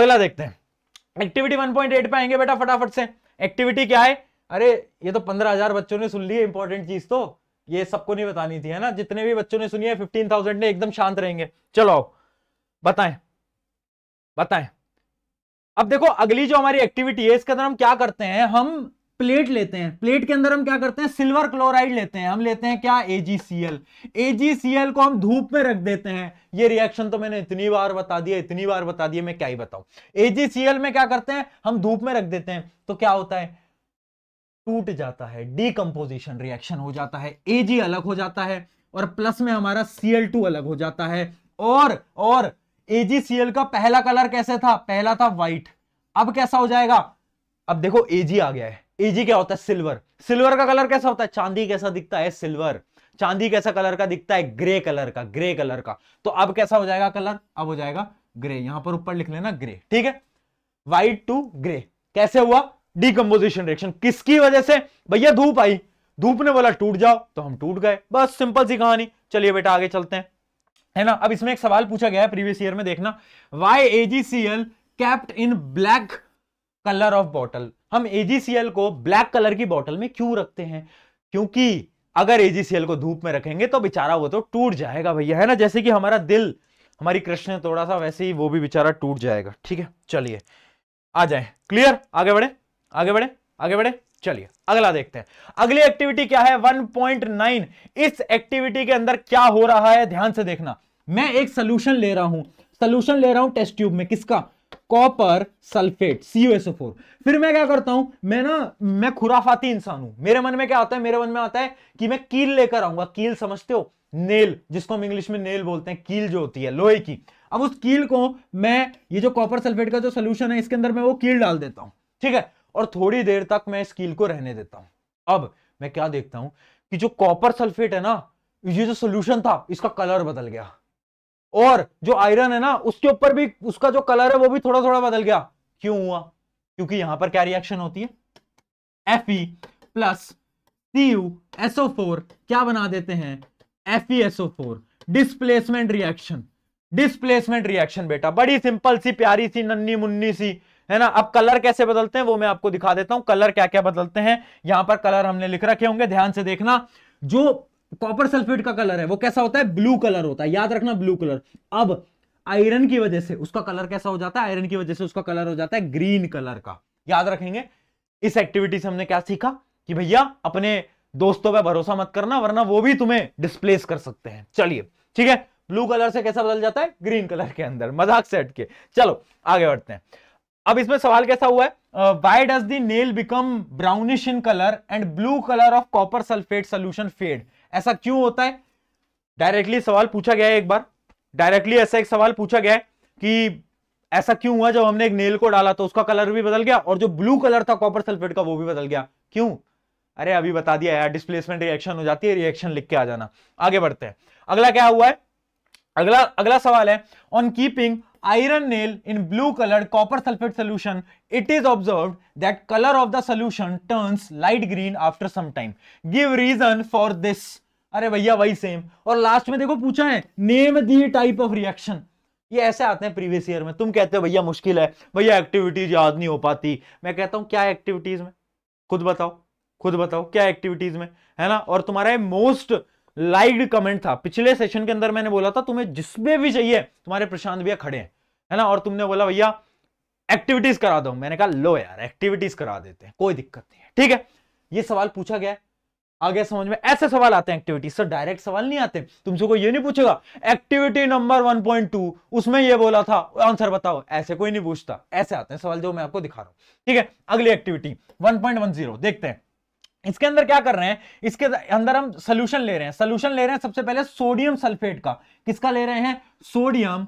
अगला देखते हैं एक्टिविटी 1.8 पे आएंगे बेटा फटाफट से एक्टिविटी क्या है अरे ये तो पंद्रह हजार बच्चों ने सुन ली है इंपॉर्टेंट चीज तो ये सबको नहीं बतानी थी है ना जितने भी बच्चों ने सुनी है फिफ्टीन थाउजेंड ने एकदम शांत रहेंगे चलो बताएं बताएं अब देखो अगली जो हमारी एक्टिविटी है इसके अंदर हम क्या करते हैं हम प्लेट लेते हैं प्लेट के अंदर हम क्या करते हैं सिल्वर क्लोराइड लेते हैं हम लेते हैं क्या एजीसीएल एजीसीएल को हम धूप में रख देते हैं ये रिएक्शन तो मैंने इतनी बार बता दिया इतनी बार बता दिया मैं क्या ही बताऊं एजीसीएल में क्या करते हैं हम धूप में रख देते हैं तो क्या होता है टूट जाता है डीकंपोजिशन रिएक्शन हो जाता है एजी अलग हो जाता है और प्लस में हमारा सीएल अलग हो जाता है और और एजीसीएल का पहला कलर कैसे था पहला था व्हाइट अब कैसा हो जाएगा अब देखो एजी आ गया है एजी क्या होता है सिल्वर सिल्वर का कलर कैसा होता है चांदी कैसा दिखता है सिल्वर चांदी कैसा कलर का दिखता है ग्रे कलर का ग्रे कलर का तो अब कैसा हो जाएगा कलर अब हो जाएगा ग्रे यहां पर ऊपर लिख लेना ग्रे ठीक है व्हाइट टू ग्रे कैसे हुआ डीकम्पोजिशन रिएक्शन किसकी वजह से भैया धूप आई धूप ने बोला टूट जाओ तो हम टूट गए बस सिंपल सी कहानी चलिए बेटा आगे चलते हैं है ना अब इसमें एक सवाल पूछा गया है प्रीवियस ईयर में देखना why A G C L kept in black colour of bottle हम एजीसीएल को ब्लैक कलर की बॉटल में क्यों रखते हैं क्योंकि अगर एजीसीएल को धूप में रखेंगे तो बेचारा वो तो टूट जाएगा भैया है ना जैसे कि हमारा दिल हमारी कृष्ण थोड़ा सा वैसे ही वो भी बेचारा टूट जाएगा ठीक है चलिए आ जाए क्लियर आगे बढ़े आगे बढ़े आगे बढ़े चलिए अगला देखते हैं अगली एक्टिविटी क्या है 1.9 इस एक्टिविटी के अंदर क्या हो रहा है ध्यान से देखना मैं एक सोल्यूशन ले रहा हूं सोल्यूशन ले रहा हूं टेस्ट ट्यूब में किसका कॉपर सल्फेट CuSO4 फिर मैं क्या करता हूं मैं ना मैं खुराफाती इंसान हूं मेरे मन में क्या आता है मेरे मन में आता है कि मैं कील लेकर आऊंगा कील समझते हो नेल जिसको हम इंग्लिश में नेल बोलते हैं कील जो होती है लोहे की अब उस कील को मैं ये जो कॉपर सल्फेट का जो सोल्यूशन है इसके अंदर मैं वो कील डाल देता हूं ठीक है और थोड़ी देर तक मैं इस कील को रहने देता हूं अब मैं क्या देखता हूं कि जो कॉपर सल्फेट है ना ये जो सोल्यूशन था इसका कलर बदल गया और जो आयरन है ना उसके ऊपर भी उसका जो कलर है वो भी थोड़ा थोड़ा बदल गया क्यों हुआ क्योंकि यहां पर क्या रिएक्शन होती है Fe plus C U S O four क्या बना देते हैं S O four displacement reaction displacement reaction बेटा बड़ी सिंपल सी प्यारी सी नन्नी मुन्नी सी है ना अब कलर कैसे बदलते हैं वो मैं आपको दिखा देता हूं कलर क्या क्या बदलते हैं यहां पर कलर हमने लिख रखे होंगे ध्यान से देखना जो कॉपर सल्फेट का कलर है वो कैसा होता है ब्लू कलर होता है याद रखना ब्लू कलर अब आयरन की वजह से उसका कलर कैसा हो जाता है आयरन की वजह से उसका कलर हो जाता है ग्रीन कलर का याद रखेंगे इस एक्टिविटी से हमने क्या सीखा कि भैया अपने दोस्तों पर भरोसा मत करना वरना वो भी तुम्हें डिस्प्लेस कर सकते हैं चलिए ठीक है ब्लू कलर से कैसा बदल जाता है ग्रीन कलर के अंदर मजाक से हटके चलो आगे बढ़ते हैं अब इसमें सवाल कैसा हुआ है why does the nail become brownish in colour and blue colour of copper sulphate solution fade ऐसा क्यों होता है डायरेक्टली सवाल पूछा गया है एक बार डायरेक्टली ऐसा एक सवाल पूछा गया है कि ऐसा क्यों हुआ जब हमने एक नेल को डाला तो उसका कलर भी बदल गया और जो ब्लू कलर था कॉपर सल्फेट का वो भी बदल गया क्यों अरे अभी बता दिया यार डिस्प्लेसमेंट रिएक्शन हो जाती है रिएक्शन लिख के आ जाना आगे बढ़ते हैं अगला क्या हुआ है अगला अगला सवाल है on keeping iron nail in blue colour copper sulphate solution it is observe that colour of the solution turns light green after some time give reason for this अरे भैया वही सेम और लास्ट में देखो पूछा है name the type of reaction ये ऐसे आते हैं प्रीवियस ईयर में तुम कहते हो भैया मुश्किल है भैया एक्टिविटीज याद नहीं हो पाती मैं कहता हूं क्या एक्टिविटीज में खुद बताओ खुद बताओ क्या एक्टिविटीज में है ना और तुम्हारा मोस्ट लाइक्ड कमेंट था पिछले सेशन के अंदर मैंने बोला था तुम्हें जिसमें भी चाहिए तुम्हारे प्रशांत भैया खड़े हैं है ना और तुमने बोला भैया एक्टिविटीज करा दो मैंने कहा लो यार एक्टिविटीज करा देते हैं कोई दिक्कत नहीं है ठीक है ये सवाल पूछा गया है आगे समझ में ऐसे सवाल आते हैं एक्टिविटीज सर डायरेक्ट सवाल नहीं आते तुमसे कोई ये नहीं पूछेगा एक्टिविटी नंबर 1.2 उसमें ये बोला था आंसर बताओ ऐसे कोई नहीं पूछता ऐसे आते हैं सवाल जो मैं आपको दिखा रहा हूं ठीक है अगली एक्टिविटी 1.10 देखते हैं इसके अंदर क्या कर रहे हैं इसके अंदर हम सोल्यूशन ले रहे हैं सोल्यूशन ले रहे हैं सबसे पहले सोडियम सल्फेट का किसका ले रहे हैं सोडियम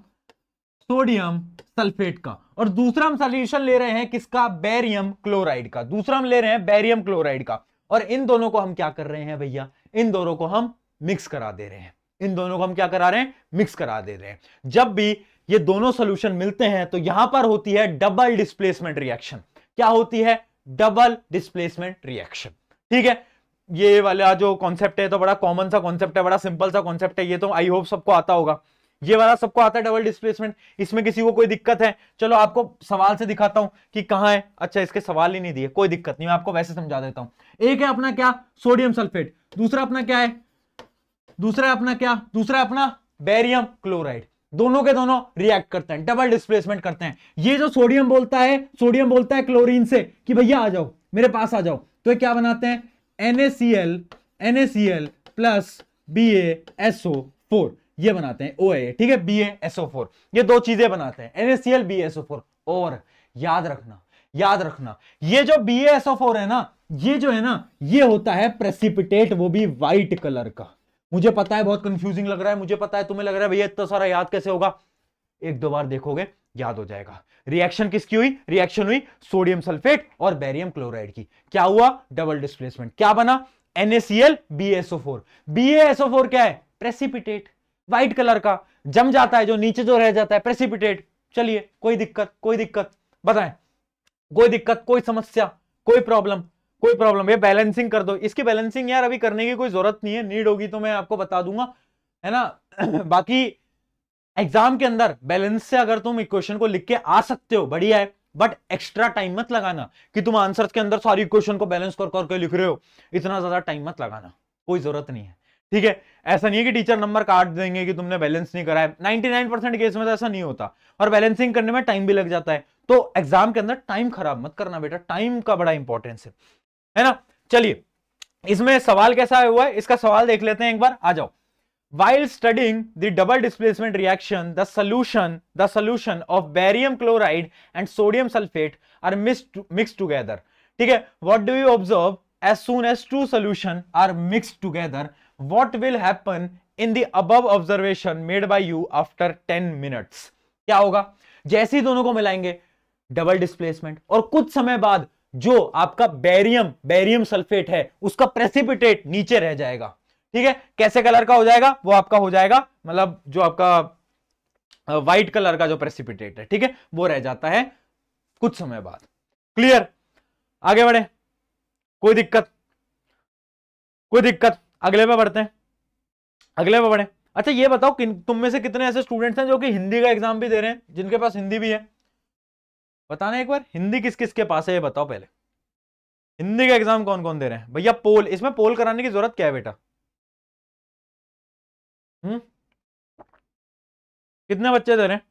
सोडियम सल्फेट का और दूसरा हम सोल्यूशन ले रहे हैं किसका बैरियम क्लोराइड का दूसरा हम ले रहे हैं बैरियम क्लोराइड का और इन दोनों को हम क्या कर रहे हैं भैया इन दोनों को हम मिक्स करा दे रहे हैं इन दोनों को हम क्या करा रहे हैं मिक्स करा दे रहे हैं जब भी ये दोनों सोल्यूशन मिलते हैं तो यहां पर होती है डबल डिस्प्लेसमेंट रिएक्शन क्या होती है डबल डिस्प्लेसमेंट रिएक्शन ठीक है ये वाला जो कॉन्सेप्ट है तो बड़ा कॉमन सा कॉन्सेप्ट है बड़ा सिंपल सा कॉन्सेप्ट है ये तो आई होप सबको आता होगा ये वाला सबको आता है डबल डिस्प्लेसमेंट इसमें किसी को कोई दिक्कत है चलो आपको सवाल से दिखाता हूं कि कहां है अच्छा इसके सवाल ही नहीं दिए कोई दिक्कत नहीं मैं आपको वैसे समझा देता हूं एक है अपना क्या सोडियम सल्फेट दूसरा अपना क्या है दूसरा अपना क्या दूसरा अपना बैरियम क्लोराइड दोनों के दोनों रिएक्ट करते हैं डबल डिस्प्लेसमेंट करते हैं ये जो सोडियम बोलता है सोडियम बोलता है क्लोरिन से कि भैया आ जाओ मेरे पास आ जाओ तो क्या बनाते हैं NaCl NaCl प्लस BaSO4 ये बनाते हैं OA ठीक है BaSO4 ये दो चीजें बनाते हैं NaCl BaSO4 और याद रखना याद रखना ये जो BaSO4 है ना ये जो है ना ये होता है प्रेसिपिटेट वो भी व्हाइट कलर का मुझे पता है बहुत कंफ्यूजिंग लग रहा है मुझे पता है तुम्हें लग रहा है भैया इतना सारा याद कैसे होगा एक दो बार देखोगे याद हो जाएगा रिएक्शन किसकी हुई रिएक्शन हुई सोडियम सल्फेट और बैरियम क्लोराइड की क्या हुआ डबल डिस्प्लेसमेंट क्या बना NaCl BaSO4 BaSO4 क्या है प्रेसिपिटेट व्हाइट कलर का जम जाता है जो नीचे जो रह जाता है प्रेसिपिटेट चलिए कोई दिक्कत कोई दिक्कत बताएं कोई दिक्कत कोई समस्या कोई प्रॉब्लम कोई प्रॉब्लम ये बैलेंसिंग कर दो इसकी बैलेंसिंग यार अभी करने की कोई जरूरत नहीं है नीड होगी तो मैं आपको बता दूंगा है ना बाकी एग्जाम के अंदर बैलेंस से अगर तुम इक्वेशन को लिख के आ सकते हो बढ़िया है बट एक्स्ट्रा टाइम मत लगाना कि तुम आंसर के अंदर सारी इक्वेशन को बैलेंस कर करके लिख रहे हो इतना ज्यादा टाइम मत लगाना कोई जरूरत नहीं है ठीक है ऐसा नहीं है कि टीचर नंबर काट देंगे कि तुमने बैलेंस नहीं करा है नाइनटी केस में तो ऐसा नहीं होता और बैलेंसिंग करने में टाइम भी लग जाता है तो एग्जाम के अंदर टाइम खराब मत करना बेटा टाइम का बड़ा इंपॉर्टेंस है है ना चलिए इसमें सवाल कैसा हुआ है इसका सवाल देख लेते हैं एक बार आ जाओ while studying the double displacement reaction the solution the solution of barium chloride and sodium sulfate are mixed mixed together theek hai what do you observe as soon as two solution are mixed together what will happen in the above observation made by you after 10 minutes kya hoga jaise hi dono ko milayenge double displacement aur kuch samay baad jo aapka barium barium sulfate hai uska precipitate niche reh jayega ठीक है कैसे colour का हो जाएगा वो आपका हो जाएगा मतलब जो आपका व्हाइट कलर का जो प्रेसिपिटेट है ठीक है वो रह जाता है कुछ समय बाद क्लियर आगे बढ़े कोई दिक्कत कोई दिक्कत अगले पे बढ़ते हैं अगले पे बढ़े अच्छा ये बताओ कि तुम में से कितने ऐसे स्टूडेंट्स हैं जो कि हिंदी का एग्जाम भी दे रहे हैं जिनके पास हिंदी भी है बताना एक बार हिंदी किस किस के पास है ये बताओ पहले हिंदी का एग्जाम कौन कौन दे रहे हैं भैया पोल इसमें पोल कराने की जरूरत क्या है बेटा हम्म कितने बच्चे दे रहे हैं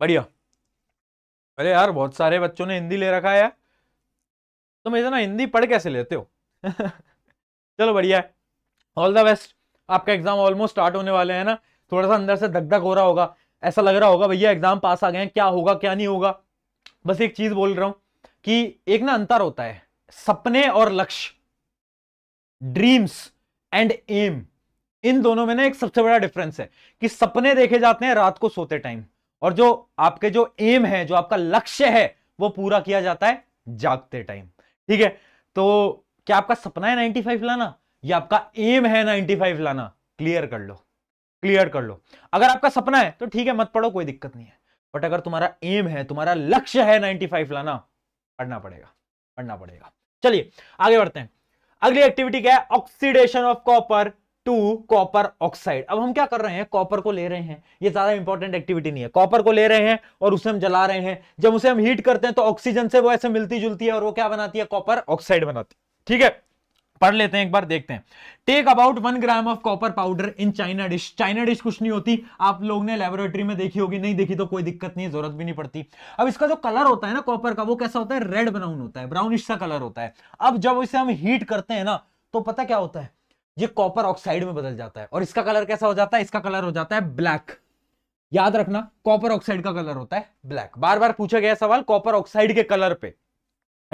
बढ़िया अरे यार बहुत सारे बच्चों ने हिंदी ले रखा है तुम इतना हिंदी पढ़ कैसे लेते हो चलो बढ़िया है ऑल द बेस्ट आपका एग्जाम ऑलमोस्ट स्टार्ट होने वाले हैं ना थोड़ा सा अंदर से धक धक हो रहा होगा ऐसा लग रहा होगा भैया एग्जाम पास आ गए हैं क्या होगा क्या नहीं होगा बस एक चीज बोल रहा हूँ कि एक ना अंतर होता है सपने और लक्ष्य ड्रीम्स एंड एम इन दोनों में ना एक सबसे बड़ा डिफरेंस है कि सपने देखे जाते हैं रात को सोते टाइम और जो आपके जो एम है जो आपका लक्ष्य है वो पूरा किया जाता है जागते टाइम ठीक है तो क्या आपका सपना है नाइनटी फाइव लाना या आपका एम है फाइव लाना क्लियर कर लो क्लियर कर लो अगर आपका सपना है तो ठीक है मत पढ़ो कोई दिक्कत नहीं है बट अगर तुम्हारा एम है तुम्हारा लक्ष्य है फाइव लाना पढ़ना पड़ेगा पढ़ना पड़ेगा चलिए आगे बढ़ते हैं अगली एक्टिविटी क्या है oxidation of copper to copper oxide अब हम क्या कर रहे हैं कॉपर को ले रहे हैं ये ज्यादा इंपॉर्टेंट एक्टिविटी नहीं है कॉपर को ले रहे हैं और उसे हम जला रहे हैं जब उसे हम हीट करते हैं तो ऑक्सीजन से वो ऐसे मिलती जुलती है और वो क्या बनाती है कॉपर ऑक्साइड बनाती है ठीक है पढ़ लेते हैं एक बार देखते हैं take about one gram of copper powder in china dish china dish कुछ नहीं होती आप लोग ने लेबोरेटरी में देखी होगी नहीं देखी तो कोई दिक्कत नहीं है जरूरत भी नहीं पड़ती अब इसका जो कलर होता है ना कॉपर का वो कैसा होता है रेड ब्राउन होता है ब्राउनिश का कलर होता है अब जब इसे हम हीट करते हैं ना तो पता क्या होता है ये कॉपर ऑक्साइड में बदल जाता है और इसका कलर कैसा हो जाता है इसका कलर हो जाता है ब्लैक याद रखना कॉपर ऑक्साइड का कलर होता है ब्लैक बार बार पूछा गया सवाल कॉपर ऑक्साइड के कलर पे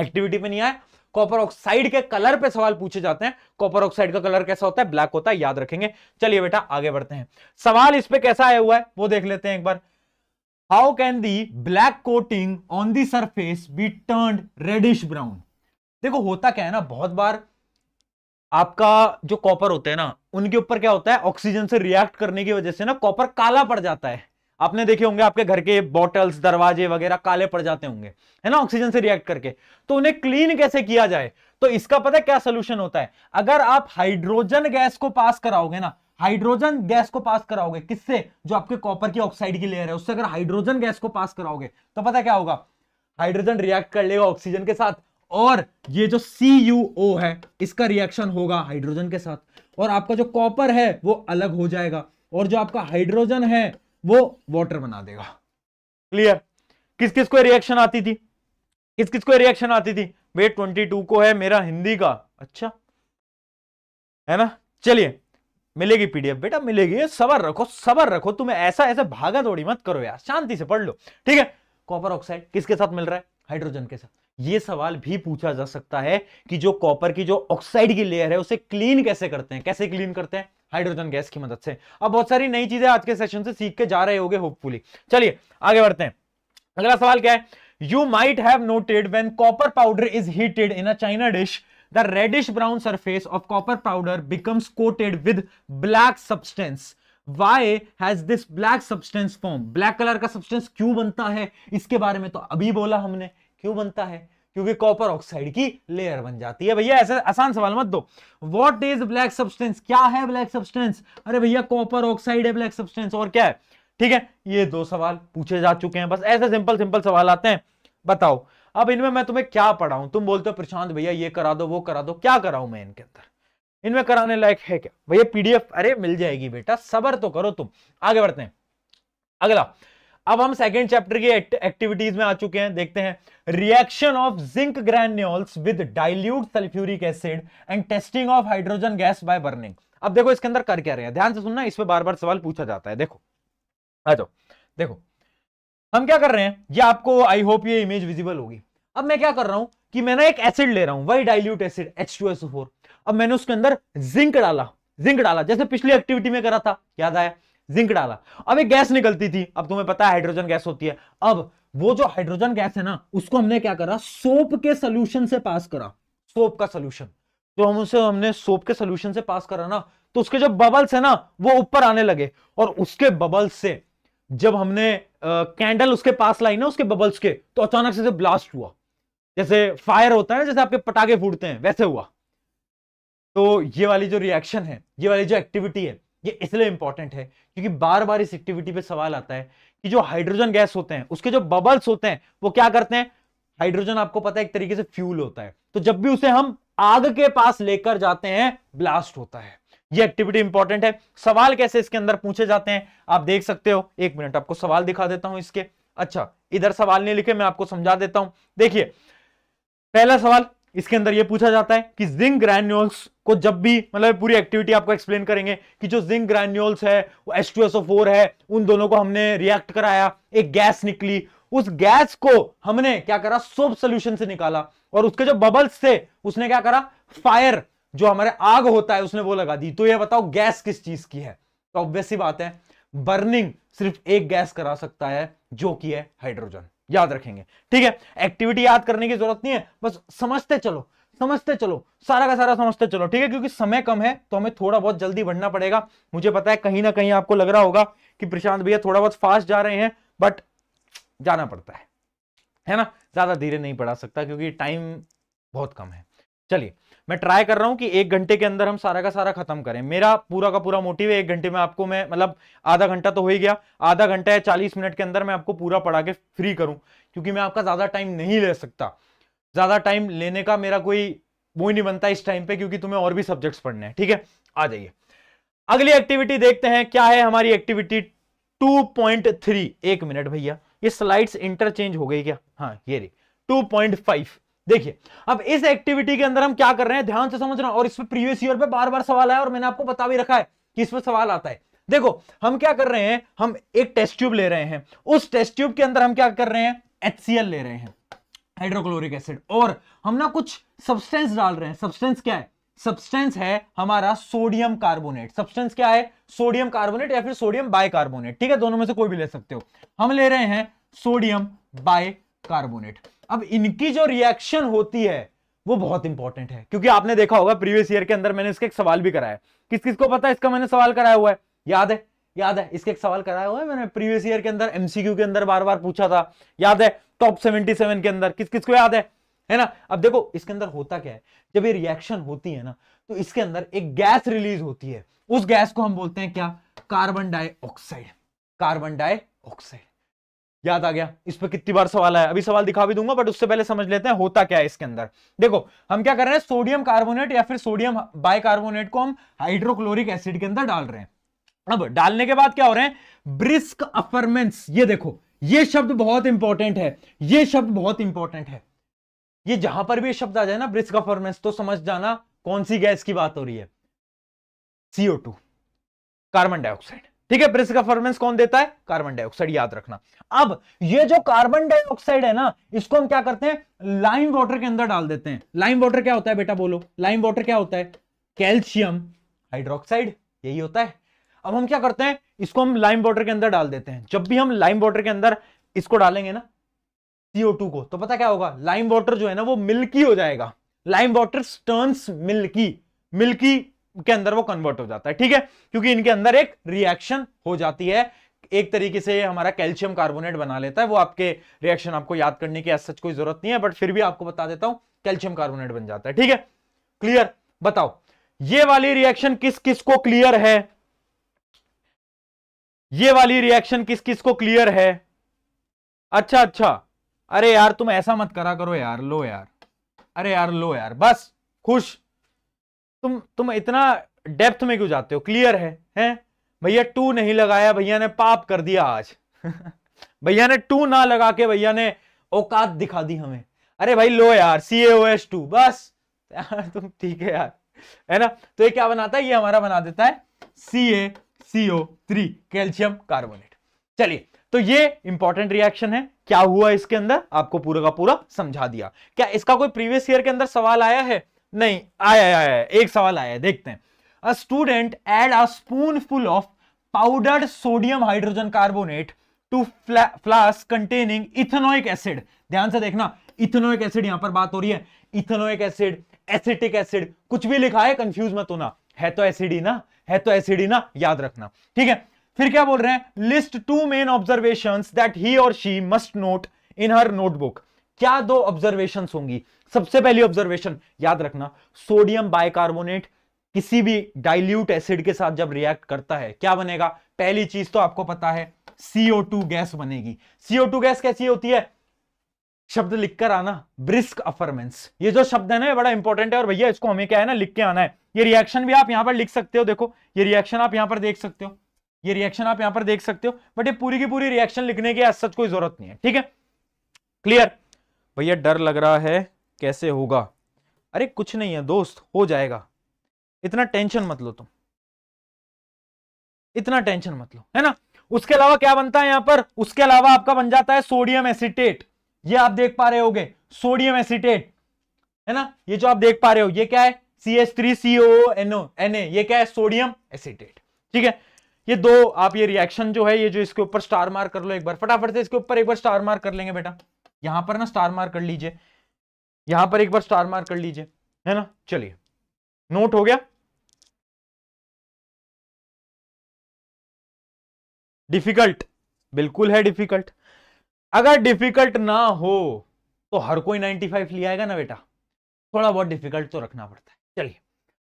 एक्टिविटी पे नहीं आया कॉपर ऑक्साइड के कलर पे सवाल पूछे जाते हैं कॉपर ऑक्साइड का कलर कैसा होता है ब्लैक होता है याद रखेंगे चलिए बेटा आगे बढ़ते हैं सवाल इस पे कैसा आया हुआ है वो देख लेते हैं एक बार how can the black coating on the surface be turn reddish brown देखो होता क्या है ना बहुत बार आपका जो कॉपर होता है ना उनके ऊपर क्या होता है ऑक्सीजन से रिएक्ट करने की वजह से ना कॉपर काला पड़ जाता है आपने देखे होंगे आपके घर के बॉटल्स दरवाजे वगैरह काले पड़ जाते होंगे है ना ऑक्सीजन से रिएक्ट करके तो उन्हें क्लीन कैसे किया जाए तो इसका पता है क्या सोल्यूशन होता है अगर आप हाइड्रोजन गैस को पास कराओगे ना हाइड्रोजन गैस को पास कराओगे किससे जो आपके कॉपर की ऑक्साइड की लेयर है उससे अगर हाइड्रोजन गैस को पास कराओगे तो पता क्या होगा हाइड्रोजन रिएक्ट कर लेगा ऑक्सीजन के साथ और ये जो सी है इसका रिएक्शन होगा हाइड्रोजन के साथ और आपका जो कॉपर है वो अलग हो जाएगा और जो आपका हाइड्रोजन है वो वाटर बना देगा क्लियर किस किस को रिएक्शन आती थी किस किस को रिएक्शन आती थी वे 22 को है मेरा हिंदी का अच्छा है ना चलिए मिलेगी पीडीएफ बेटा मिलेगी सबर रखो सबर रखो तुम्हें ऐसा ऐसा भागा दौड़ी मत करो यार शांति से पढ़ लो ठीक है कॉपर ऑक्साइड किसके साथ मिल रहा है हाइड्रोजन के साथ ये सवाल भी पूछा जा सकता है कि जो कॉपर की जो ऑक्साइड की लेयर है उसे क्लीन कैसे करते हैं कैसे क्लीन करते हैं हाइड्रोजन गैस की मदद से अब बहुत सारी नई चीजें आज के सेशन से सीख के जा रहे होंगे होपफुली चलिए आगे बढ़ते हैं अगला सवाल क्या है you might have noted when copper powder is heated in a china dish the reddish brown surface of copper powder becomes coated with black substance why has this black substance formed black color का substance क्यों बनता है इसके बारे में तो अभी बोला हमने क्यों बनता है क्योंकि कॉपर ऑक्साइड की लेयर बन जाती है भैया ऐसे आसान सवाल मत दो वॉट इज ब्लैक सब्सटेंस क्या है ब्लैक सब्सटेंस अरे भैया कॉपर ऑक्साइड है ब्लैक सब्सटेंस और क्या है ठीक है ये दो सवाल पूछे जा चुके हैं बस ऐसे सिंपल सिंपल सवाल आते हैं बताओ अब इनमें मैं तुम्हें क्या पढ़ाऊं तुम बोलते हो प्रशांत भैया ये करा दो वो करा दो क्या कराऊं मैं इनके अंदर इनमें कराने लायक है क्या भैया पीडीएफ अरे मिल जाएगी बेटा सबर तो करो तुम आगे बढ़ते हैं अगला अब हम सेकेंड चैप्टर की एक्टिविटीज में आ चुके हैं देखते हैं reaction of zinc granules with dilute sulphuric acid and testing of hydrogen gas by burning अब देखो इसके अंदर कर क्या रहे हैं ध्यान से सुनना इस पर बार बार सवाल पूछा जाता है देखो आ जाओ देखो हम क्या कर रहे हैं ये आपको आई होप ये इमेज विजिबल होगी अब मैं क्या कर रहा हूं कि मैं ना एक एसिड ले रहा हूं वही डाइल्यूट एसिड एच अब मैंने उसके अंदर जिंक डाला जिंक डाला जैसे पिछली एक्टिविटी में करा था याद आया जिंक डाला अब एक गैस निकलती थी अब तुम्हें पता है हाइड्रोजन गैस होती है अब वो जो हाइड्रोजन गैस है ना उसको हमने क्या करा सोप के सोल्यूशन से पास करा सोप का सोल्यूशन तो हम उसे हमने सोप के सोल्यूशन से पास करा ना तो उसके जो बबल्स है ना वो ऊपर आने लगे और उसके बबल्स से जब हमने कैंडल उसके पास लाई ना उसके बबल्स के तो अचानक से ब्लास्ट हुआ जैसे फायर होता है ना जैसे आपके पटाखे फूटते हैं वैसे हुआ तो ये वाली जो रिएक्शन है ये वाली जो एक्टिविटी है ये इसलिए इंपॉर्टेंट है क्योंकि बार बार इस एक्टिविटी पे सवाल आता है कि जो हाइड्रोजन गैस होते हैं उसके जो बबल्स होते हैं वो क्या करते हैं हाइड्रोजन आपको पता है एक तरीके से फ्यूल होता है तो जब भी उसे हम आग के पास लेकर जाते हैं ब्लास्ट होता है ये एक्टिविटी इंपॉर्टेंट है सवाल कैसे इसके अंदर पूछे जाते हैं आप देख सकते हो एक मिनट आपको सवाल दिखा देता हूं इसके अच्छा इधर सवाल नहीं लिखे मैं आपको समझा देता हूं देखिए पहला सवाल इसके अंदर यह पूछा जाता है कि जिंक ग्रैन्यूल्स को जब भी मतलब पूरी एक्टिविटी आपको एक्सप्लेन करेंगे कि जो जिंक ग्रैन्यूल्स है वो H2SO4 है उन दोनों को हमने रिएक्ट कराया एक गैस निकली उस गैस को हमने क्या करा सोप सोल्यूशन से निकाला और उसके जो बबल्स थे उसने क्या करा फायर जो हमारे आग होता है उसने वो लगा दी तो यह बताओ गैस किस चीज की है तो ऑब्वियस बात है बर्निंग सिर्फ एक गैस करा सकता है जो कि है हाइड्रोजन याद रखेंगे ठीक है एक्टिविटी याद करने की जरूरत नहीं है बस समझते चलो समझते चलो सारा का सारा समझते चलो ठीक है क्योंकि समय कम है तो हमें थोड़ा बहुत जल्दी बढ़ना पड़ेगा मुझे पता है कहीं ना कहीं आपको लग रहा होगा कि प्रशांत भैया थोड़ा बहुत फास्ट जा रहे हैं बट जाना पड़ता है है ना ज्यादा धीरे नहीं पढ़ा सकता क्योंकि टाइम बहुत कम है चलिए मैं ट्राई कर रहा हूँ कि एक घंटे के अंदर हम सारा का सारा खत्म करें मेरा पूरा का पूरा मोटिव है एक घंटे में आपको मैं मतलब आधा घंटा तो हो ही गया आधा घंटा या चालीस मिनट के अंदर मैं आपको पूरा पढ़ा के फ्री करूं क्योंकि मैं आपका ज़्यादा टाइम नहीं ले सकता ज़्यादा टाइम लेने का मेरा कोई वो ही नहीं बनता इस टाइम पे क्योंकि तुम्हें और भी सब्जेक्ट्स पढ़ने हैं ठीक है आ जाइए अगली एक्टिविटी देखते हैं क्या है हमारी एक्टिविटी टू एक मिनट भैया ये स्लाइड्स इंटरचेंज हो गई क्या हाँ ये रही 2.5 देखिए अब इस एक्टिविटी के अंदर हम क्या कर रहे हैं ध्यान से समझना और इसमें प्रीवियस ईयर पे बार बार सवाल आया और मैंने आपको बता भी रखा है कि इस पर सवाल आता है देखो हम क्या कर रहे हैं हम एक टेस्ट ट्यूब ले रहे हैं उस टेस्ट ट्यूब के अंदर हम क्या कर रहे हैं एचसीएल ले रहे हैं हाइड्रोक्लोरिक एसिड और हम ना कुछ सब्सटेंस डाल रहे हैं सब्सटेंस क्या है सब्सटेंस है हमारा सोडियम कार्बोनेट सब्सटेंस क्या है सोडियम कार्बोनेट या फिर सोडियम कार्बोनेट ठीक है दोनों में से कोई भी ले सकते हो हम ले रहे हैं सोडियम बाय कार्बोनेट अब इनकी जो रिएक्शन होती है वो बहुत इंपॉर्टेंट है क्योंकि आपने देखा होगा प्रीवियस ईयर के अंदर मैंने इसका एक सवाल भी कराया किस किस को पता है इसका मैंने सवाल कराया हुआ है याद है याद है इसके एक सवाल कराया हुआ है मैंने प्रीवियस ईयर के अंदर एमसीक्यू के अंदर बार बार पूछा था याद है टॉप सेवेंटी सेवन के अंदर किस किस को याद है है ना अब देखो इसके अंदर होता क्या है जब ये रिएक्शन होती है ना तो इसके अंदर एक गैस रिलीज होती है उस गैस को हम बोलते हैं क्या कार्बन डाइऑक्साइड कार्बन डाइऑक्साइड याद आ गया इस पर कितनी बार सवाल आया अभी सवाल दिखा भी दूंगा बट उससे पहले समझ लेते हैं होता क्या है इसके अंदर देखो हम क्या कर रहे हैं सोडियम कार्बोनेट या फिर सोडियम बाइकार्बोनेट को हम हाइड्रोक्लोरिक एसिड के अंदर डाल रहे हैं अब डालने के बाद क्या हो रहे हैं ब्रिस्क अफर्मेंस ये देखो ये शब्द बहुत इंपॉर्टेंट है ये शब्द बहुत इंपॉर्टेंट है ये जहां पर भी शब्द आ जाए ना ब्रिस्क अफर्मेंस तो समझ जाना कौन सी गैस की बात हो रही है सीओ टू कार्बन डाइऑक्साइड ठीक है प्रेस का परफॉर्मेंस कौन देता है कार्बन डाइऑक्साइड याद रखना अब ये जो कार्बन डाइऑक्साइड है ना इसको हम क्या करते हैं लाइम वाटर के अंदर डाल देते हैं लाइम वाटर क्या होता है बेटा बोलो लाइम वाटर क्या होता है कैल्शियम हाइड्रोक्साइड यही होता है अब हम क्या करते हैं इसको हम लाइम वाटर के अंदर डाल देते हैं जब भी हम लाइम वाटर के अंदर इसको डालेंगे ना CO2 को तो पता क्या होगा लाइम वाटर जो है ना वो मिल्की हो जाएगा lime water turns milky milky के अंदर वो कन्वर्ट हो जाता है ठीक है क्योंकि इनके अंदर एक रिएक्शन हो जाती है एक तरीके से हमारा कैल्शियम कार्बोनेट बना लेता है वो आपके रिएक्शन आपको याद करने की सच कोई जरूरत नहीं है बट फिर भी आपको बता देता हूं कैल्शियम कार्बोनेट बन जाता है ठीक है क्लियर बताओ ये वाली रिएक्शन किस किस को क्लियर है ये वाली रिएक्शन किस किस को क्लियर है अच्छा अच्छा अरे यार तुम ऐसा मत करा करो यार लो यार अरे यार लो यार बस खुश तुम तुम इतना डेप्थ में क्यों जाते हो क्लियर है हैं भैया टू नहीं लगाया भैया ने पाप कर दिया आज भैया ने टू ना लगा के भैया ने औकात दिखा दी हमें अरे भाई लो यार सी एस टू बस यार तुम ठीक है यार है ना तो ये क्या बनाता है ये हमारा बना देता है C A C O three calcium carbonate चलिए तो ये इंपॉर्टेंट रिएक्शन है क्या हुआ इसके अंदर आपको पूरा का पूरा समझा दिया क्या इसका कोई प्रीवियस ईयर के अंदर सवाल आया है नहीं आया आया एक सवाल आया देखते हैं a student add a spoonful of powder sodium hydrogen carbonate to flask containing ethanoic acid ध्यान से देखना इथेनोइक एसिड यहां पर बात हो रही है इथेनोइक एसिड एसिटिक एसिड कुछ भी लिखा है कंफ्यूज मत होना है तो एसिड ही ना है तो एसिड ही ना याद रखना ठीक है फिर क्या बोल रहे हैं list two main observation that he और she must note in her notebook क्या दो ऑब्जर्वेशन होंगी सबसे पहली ऑब्जर्वेशन याद रखना सोडियम बाइकार्बोनेट किसी भी डाइल्यूट एसिड के साथ जब रिएक्ट करता है क्या बनेगा पहली चीज तो आपको पता है CO2 गैस बनेगी CO2 गैस कैसी होती है शब्द लिखकर आना ब्रिस्क अफरमेंस ये जो शब्द है ना ये बड़ा इंपॉर्टेंट है और भैया इसको हमें क्या है ना लिख के आना है ये रिएक्शन भी आप यहां पर लिख सकते हो देखो ये रिएक्शन आप यहां पर देख सकते हो ये रिएक्शन आप यहां पर देख सकते हो बट ये पूरी की पूरी रिएक्शन लिखने की सच कोई जरूरत नहीं है ठीक है क्लियर भैया डर लग रहा है कैसे होगा अरे कुछ नहीं है दोस्त हो जाएगा इतना टेंशन मत लो तुम इतना टेंशन मत लो है ना उसके अलावा क्या बनता है यहां पर उसके अलावा आपका बन जाता है सोडियम एसिटेट ये आप देख पा रहे होगे सोडियम एसिटेट है ना ये जो आप देख पा रहे हो ये क्या है C S three C O N O N A ये क्या है सोडियम एसिटेट ठीक है ये दो आप ये रिएक्शन जो है ये जो इसके ऊपर स्टार मार्क कर लो एक बार फटाफट से इसके ऊपर एक बार स्टार मार्क कर लेंगे बेटा यहां पर ना स्टार मार्क कर लीजिए यहां पर एक बार स्टार मार्क कर लीजिए है ना चलिए नोट हो गया डिफिकल्ट बिल्कुल है डिफिकल्ट अगर डिफिकल्ट ना हो तो हर कोई 95 ले आएगा ना बेटा थोड़ा बहुत डिफिकल्ट तो रखना पड़ता है चलिए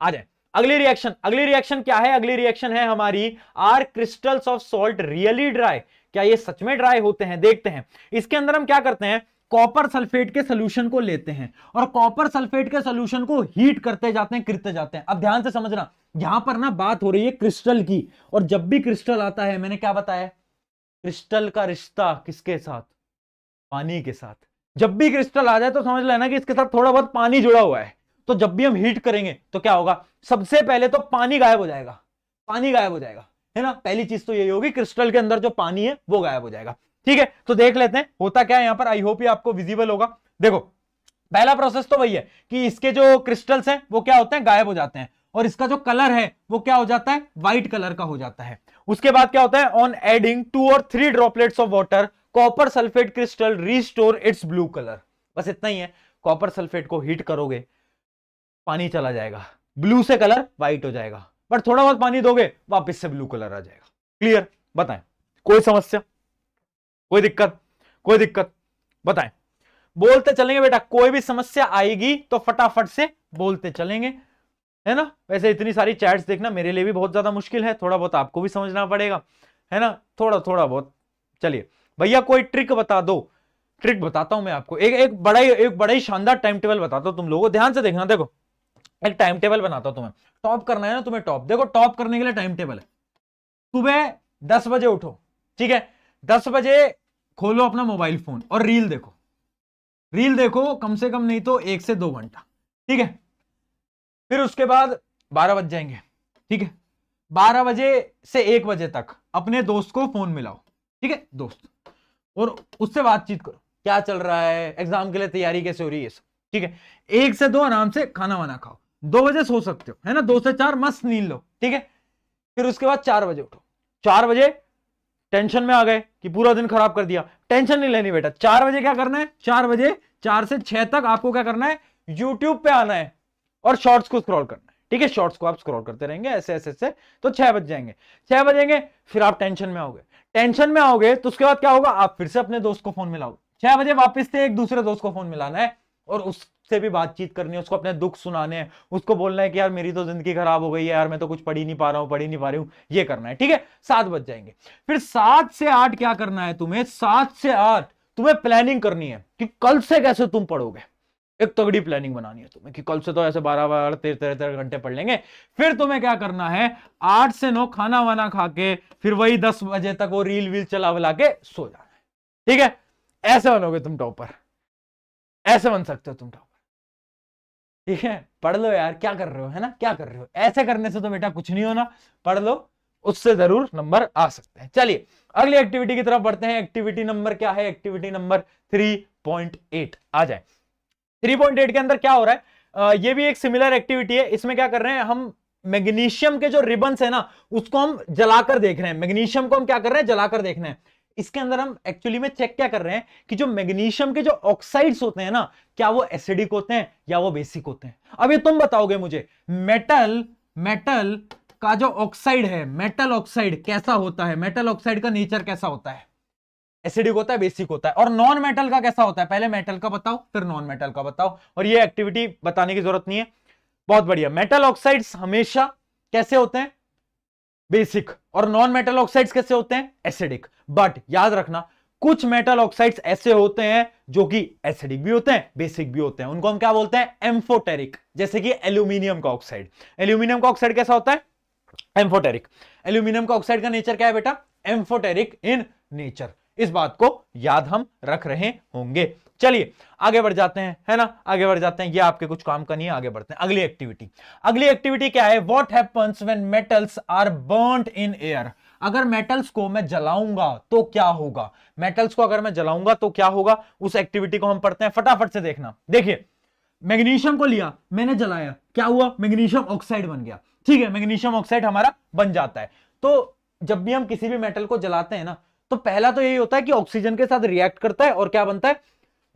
आ जाए अगली रिएक्शन अगली रिएक्शन क्या है अगली रिएक्शन है हमारी are crystals of salt really dry क्या ये सच में ड्राई होते हैं देखते हैं इसके अंदर हम क्या करते हैं कॉपर सल्फेट के सोल्यूशन को लेते हैं और कॉपर सल्फेट के सोल्यूशन को हीट करते जाते हैं करते जाते हैं अब ध्यान से समझना यहां पर ना बात हो रही है क्रिस्टल की और जब भी क्रिस्टल आता है मैंने क्या बताया क्रिस्टल का रिश्ता किसके साथ पानी के साथ जब भी क्रिस्टल आ जाए तो समझ लेना कि इसके साथ थोड़ा बहुत पानी जुड़ा हुआ है तो जब भी हम हीट करेंगे तो क्या होगा सबसे पहले तो पानी गायब हो जाएगा पानी गायब हो जाएगा है ना पहली चीज तो यही होगी क्रिस्टल के अंदर जो पानी है वो गायब हो जाएगा ठीक है तो देख लेते हैं होता क्या है यहां पर आई होप ये आपको विजिबल होगा देखो पहला प्रोसेस तो वही है कि इसके जो क्रिस्टल्स हैं वो क्या होते हैं गायब हो जाते हैं और इसका जो कलर है वो क्या हो जाता है व्हाइट कलर का हो जाता है उसके बाद क्या होता है ऑन एडिंग टू और three droplets of water copper sulphate crystal restore its blue colour बस इतना ही है कॉपर सल्फेट को हीट करोगे पानी चला जाएगा ब्लू से कलर व्हाइट हो जाएगा बट थोड़ा बहुत पानी दोगे वापस से ब्लू कलर आ जाएगा क्लियर बताएं कोई समस्या कोई दिक्कत कोई दिक्कत बताएं बोलते चलेंगे बेटा कोई भी समस्या आएगी तो फटाफट से बोलते चलेंगे है ना वैसे इतनी सारी चैट्स देखना मेरे लिए भी बहुत ज्यादा मुश्किल है थोड़ा बहुत आपको भी समझना पड़ेगा है ना थोड़ा थोड़ा बहुत चलिए भैया कोई ट्रिक बता दो ट्रिक बताता हूं मैं आपको एक एक बड़ा ही एक बड़ा ही शानदार टाइम टेबल बताता हूं तुम लोगों ध्यान से देखना देखो एक टाइम टेबल बनाता हूं तुम्हें टॉप करना है ना तुम्हें टॉप देखो टॉप करने के लिए टाइम टेबल है सुबह दस बजे उठो ठीक है दस बजे खोलो अपना मोबाइल फोन और रील देखो रील देखो कम से कम नहीं तो एक से दो घंटा ठीक है फिर उसके बाद बारह बज जाएंगे ठीक है बारह बजे से एक बजे तक अपने दोस्त को फोन मिलाओ ठीक है दोस्त और उससे बातचीत करो क्या चल रहा है एग्जाम के लिए तैयारी कैसे हो रही है सब ठीक है एक से दो आराम से खाना वाना खाओ दो बजे सो सकते हो है ना दो से चार मस्त नींद लो ठीक है फिर उसके बाद चार बजे उठो चार बजे टेंशन में आ गए कि पूरा दिन खराब कर दिया टेंशन नहीं लेनी बेटा चार बजे क्या करना है चार बजे चार से छह तक आपको क्या करना है यूट्यूब पे आना है और शॉर्ट्स को स्क्रॉल करना है ठीक है शॉर्ट्स को आप स्क्रॉल करते रहेंगे ऐसे ऐसे ऐसे तो छह बज जाएंगे छह बजेंगे फिर आप टेंशन में आओगे टेंशन में आओगे तो उसके बाद क्या होगा आप फिर से अपने दोस्त को फोन मिलाओगे छह बजे वापिस से एक दूसरे दोस्त को फोन मिलाना है और उस से भी बातचीत करनी है उसको अपने दुख सुनाने हैं उसको बोलना है कि यार मेरी तो जिंदगी खराब हो गई है यार मैं तो कुछ पढ़ ही नहीं पा रहा हूँ पढ़ी नहीं पा रही हूँ ये करना है ठीक है सात बज जाएंगे फिर सात से आठ क्या करना है तुम्हें सात से आठ तुम्हें प्लानिंग करनी है कि कल से कैसे तुम पढ़ोगे एक तगड़ी प्लानिंग बनानी है तुम्हें कि कल से तो ऐसे बारह बारह तेरह तेरह तेरह घंटे पढ़ लेंगे फिर तुम्हें क्या करना है आठ से नौ खाना वाना खा के फिर वही दस बजे तक वो रील वील चला वला के सो जाना है ठीक है ऐसे बनोगे तुम टॉपर ऐसे बन सकते हो तुम टॉपर ठीक है पढ़ लो यार क्या कर रहे हो है ना क्या कर रहे हो ऐसे करने से तो बेटा कुछ नहीं होना पढ़ लो उससे जरूर नंबर आ सकते हैं चलिए अगली एक्टिविटी की तरफ बढ़ते हैं एक्टिविटी नंबर क्या है एक्टिविटी नंबर 3.8 आ जाए 3.8 के अंदर क्या हो रहा है आ, ये भी एक सिमिलर एक्टिविटी है इसमें क्या कर रहे हैं हम मैग्नीशियम के जो रिबन है ना उसको हम जलाकर देख रहे हैं मैग्नीशियम को हम क्या कर रहे हैं जलाकर देख रहे हैं इसके अंदर हम एक्चुअली में चेक क्या कर रहे हैं कि जो मैग्नीशियम के जो ऑक्साइड्स होते हैं ना क्या वो एसिडिक होते हैं या वो बेसिक होते हैं अब ये तुम बताओगे मुझे मेटल मेटल का जो ऑक्साइड है मेटल ऑक्साइड कैसा होता है मेटल ऑक्साइड का नेचर कैसा होता है एसिडिक होता है बेसिक होता है और नॉन मेटल का कैसा होता है पहले मेटल का बताओ फिर नॉन मेटल का बताओ और ये एक्टिविटी बताने की जरूरत नहीं है बहुत बढ़िया मेटल ऑक्साइड्स हमेशा कैसे होते हैं बेसिक और नॉन मेटल ऑक्साइड्स कैसे होते हैं एसिडिक बट याद रखना कुछ मेटल ऑक्साइड्स ऐसे होते हैं जो कि एसिडिक भी होते हैं बेसिक भी होते हैं उनको हम क्या बोलते हैं एम्फोटेरिक जैसे कि एल्यूमिनियम का ऑक्साइड एल्यूमिनियम का ऑक्साइड कैसा होता है एम्फोटेरिक एल्यूमिनियम का ऑक्साइड का नेचर क्या है बेटा एम्फोटेरिक इन नेचर इस बात को याद हम रख रहे होंगे चलिए आगे बढ़ जाते हैं है ना आगे बढ़ जाते हैं ये आपके कुछ काम का नहीं है आगे बढ़ते हैं अगली एक्टिविटी अगली एक्टिविटी क्या है what happens when metals are burn in air अगर मेटल्स को मैं जलाऊंगा तो क्या होगा मेटल्स को अगर मैं जलाऊंगा तो क्या होगा उस एक्टिविटी को हम पढ़ते हैं फटाफट से देखना देखिए मैग्नीशियम को लिया मैंने जलाया क्या हुआ मैग्नीशियम ऑक्साइड बन गया ठीक है मैग्नीशियम ऑक्साइड हमारा बन जाता है तो जब भी हम किसी भी मेटल को जलाते हैं ना तो पहला तो यही होता है कि ऑक्सीजन के साथ रिएक्ट करता है और क्या बनता है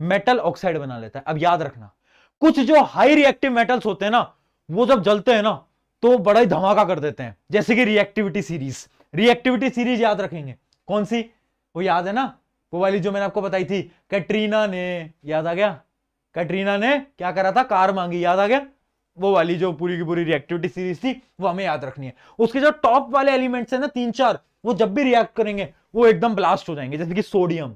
मेटल ऑक्साइड बना लेता है अब याद रखना कुछ जो हाई रिएक्टिव मेटल्स होते हैं ना वो जब जलते हैं ना तो बड़ा ही धमाका कर देते हैं जैसे कि रिएक्टिविटी सीरीज रिएक्टिविटी सीरीज याद रखेंगे कौन सी वो याद है ना वो वाली जो मैंने आपको बताई थी कैटरीना ने याद आ गया कैटरीना ने क्या करा था कार मांगी याद आ गया वो वाली जो पूरी की पूरी रिएक्टिविटी सीरीज थी वो हमें याद रखनी है उसके जो टॉप वाले एलिमेंट्स है ना तीन चार वो जब भी रिएक्ट करेंगे वो एकदम ब्लास्ट हो जाएंगे जैसे कि सोडियम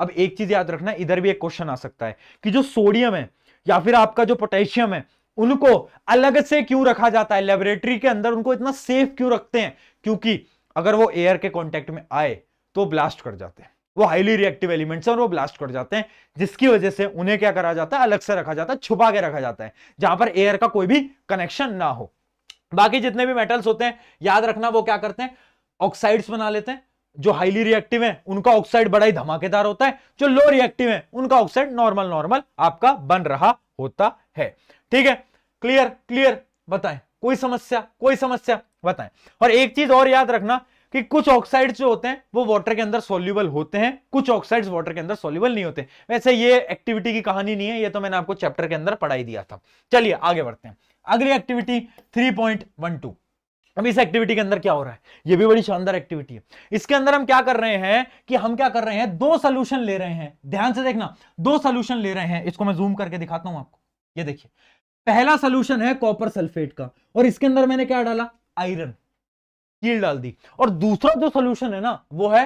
अब एक चीज याद रखना इधर भी एक क्वेश्चन आ सकता है कि जो सोडियम है या फिर आपका जो पोटेशियम है उनको अलग से क्यों रखा जाता है लेबोरेटरी के अंदर उनको इतना सेफ क्यों रखते हैं क्योंकि अगर वो एयर के कॉन्टेक्ट में आए तो ब्लास्ट कर जाते हैं वो हाईली रिएक्टिव एलिमेंट्स हैं और वो ब्लास्ट कर जाते हैं जिसकी वजह से उन्हें क्या करा जाता है अलग से रखा जाता है छुपा के रखा जाता है जहां पर एयर का कोई भी कनेक्शन ना हो बाकी जितने भी मेटल्स होते हैं याद रखना वो क्या करते हैं ऑक्साइड्स बना लेते हैं जो हाईली रिएक्टिव है उनका ऑक्साइड बड़ा ही धमाकेदार होता है जो लो रिएक्टिव है उनका ऑक्साइड नॉर्मल नॉर्मल आपका बन रहा होता है ठीक है क्लियर क्लियर बताएं कोई समस्या कोई समस्या बताएं और एक चीज और याद रखना कि कुछ ऑक्साइड जो होते हैं वो वाटर के अंदर सोल्यूबल होते हैं कुछ ऑक्साइड्स वाटर के अंदर सोल्यूबल नहीं होते वैसे ये एक्टिविटी की कहानी नहीं है ये तो मैंने आपको चैप्टर के अंदर पढ़ाई दिया था चलिए आगे बढ़ते हैं अगली activity three point one two अब इस एक्टिविटी के अंदर क्या हो रहा है ये भी बड़ी शानदार एक्टिविटी है इसके अंदर हम क्या कर रहे हैं कि हम क्या कर रहे हैं दो सोल्यूशन ले रहे हैं ध्यान से देखना दो सोल्यूशन ले रहे हैं इसको मैं जूम करके दिखाता हूं आपको ये देखिए पहला सोल्यूशन है कॉपर सल्फेट का और इसके अंदर मैंने क्या डाला आयरन कील डाल दी और दूसरा जो सोल्यूशन है ना वो है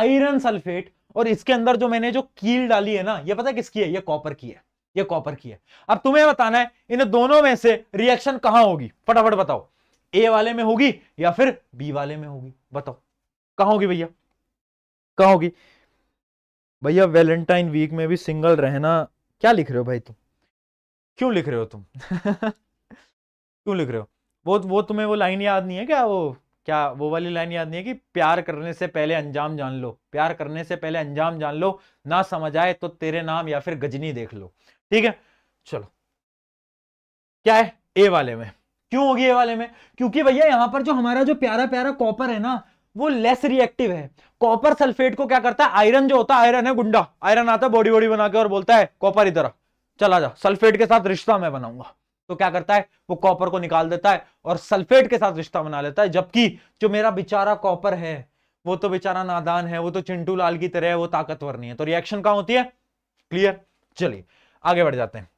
आयरन सल्फेट और इसके अंदर जो मैंने जो कील डाली है ना ये पता किसकी है ये कॉपर की है ये कॉपर की है अब तुम्हें बताना है इन दोनों में से रिएक्शन कहां होगी फटाफट बताओ ए वाले में होगी या फिर बी वाले में होगी बताओ कहा होगी भैया कहा होगी भैया वैलेंटाइन वीक में भी सिंगल रहना क्या लिख रहे हो भाई तुम क्यों लिख रहे हो तुम क्यों लिख रहे हो वो वो तुम्हें वो लाइन याद नहीं है क्या वो क्या वो वाली लाइन याद नहीं है कि प्यार करने से पहले अंजाम जान लो प्यार करने से पहले अंजाम जान लो ना समझ आए तो तेरे नाम या फिर गजनी देख लो ठीक है चलो क्या है ए वाले में क्यों होगी ये वाले में क्योंकि भैया यहाँ पर जो हमारा जो प्यारा प्यारा कॉपर है ना वो लेस रिएक्टिव है कॉपर सल्फेट को क्या करता है आयरन जो होता है आयरन है गुंडा आयरन आता है बॉडी बॉडी बना के और बोलता है कॉपर इधर चला जा सल्फेट के साथ रिश्ता मैं बनाऊंगा तो क्या करता है वो कॉपर को निकाल देता है और सल्फेट के साथ रिश्ता बना लेता है जबकि जो मेरा बेचारा कॉपर है वो तो बेचारा नादान है वो तो चिंटू लाल की तरह है वो ताकतवर नहीं है तो रिएक्शन कहा होती है क्लियर चलिए आगे बढ़ जाते हैं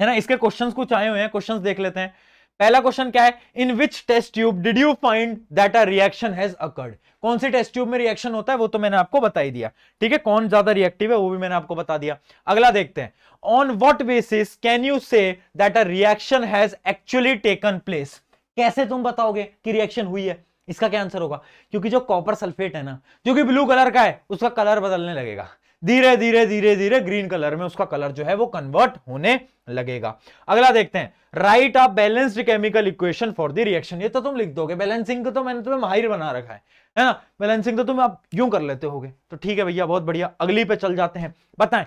है ना इसके क्वेश्चंस कुछ आए हुए हैं क्वेश्चंस देख लेते हैं पहला क्वेश्चन क्या है in which test tube did you find that a reaction has occurred कौन सी टेस्ट ट्यूब में रिएक्शन होता है वो तो मैंने आपको बता ही दिया ठीक है कौन ज्यादा रिएक्टिव है वो भी मैंने आपको बता दिया अगला देखते हैं on what basis can you say that a reaction has actually taken place कैसे तुम बताओगे कि रिएक्शन हुई है इसका क्या आंसर होगा क्योंकि जो कॉपर सल्फेट है ना जो कि ब्लू कलर का है उसका कलर बदलने लगेगा धीरे धीरे धीरे धीरे ग्रीन कलर में उसका कलर जो है वो कन्वर्ट होने लगेगा अगला देखते हैं राइट आप balanced chemical equation for the reaction ये तो तुम लिख दोगे बैलेंसिंग तो मैंने तुम्हें माहिर बना रखा है है ना बैलेंसिंग तो तुम आप यूं कर लेते होगे तो ठीक है भैया बहुत बढ़िया अगली पे चल जाते हैं बताएं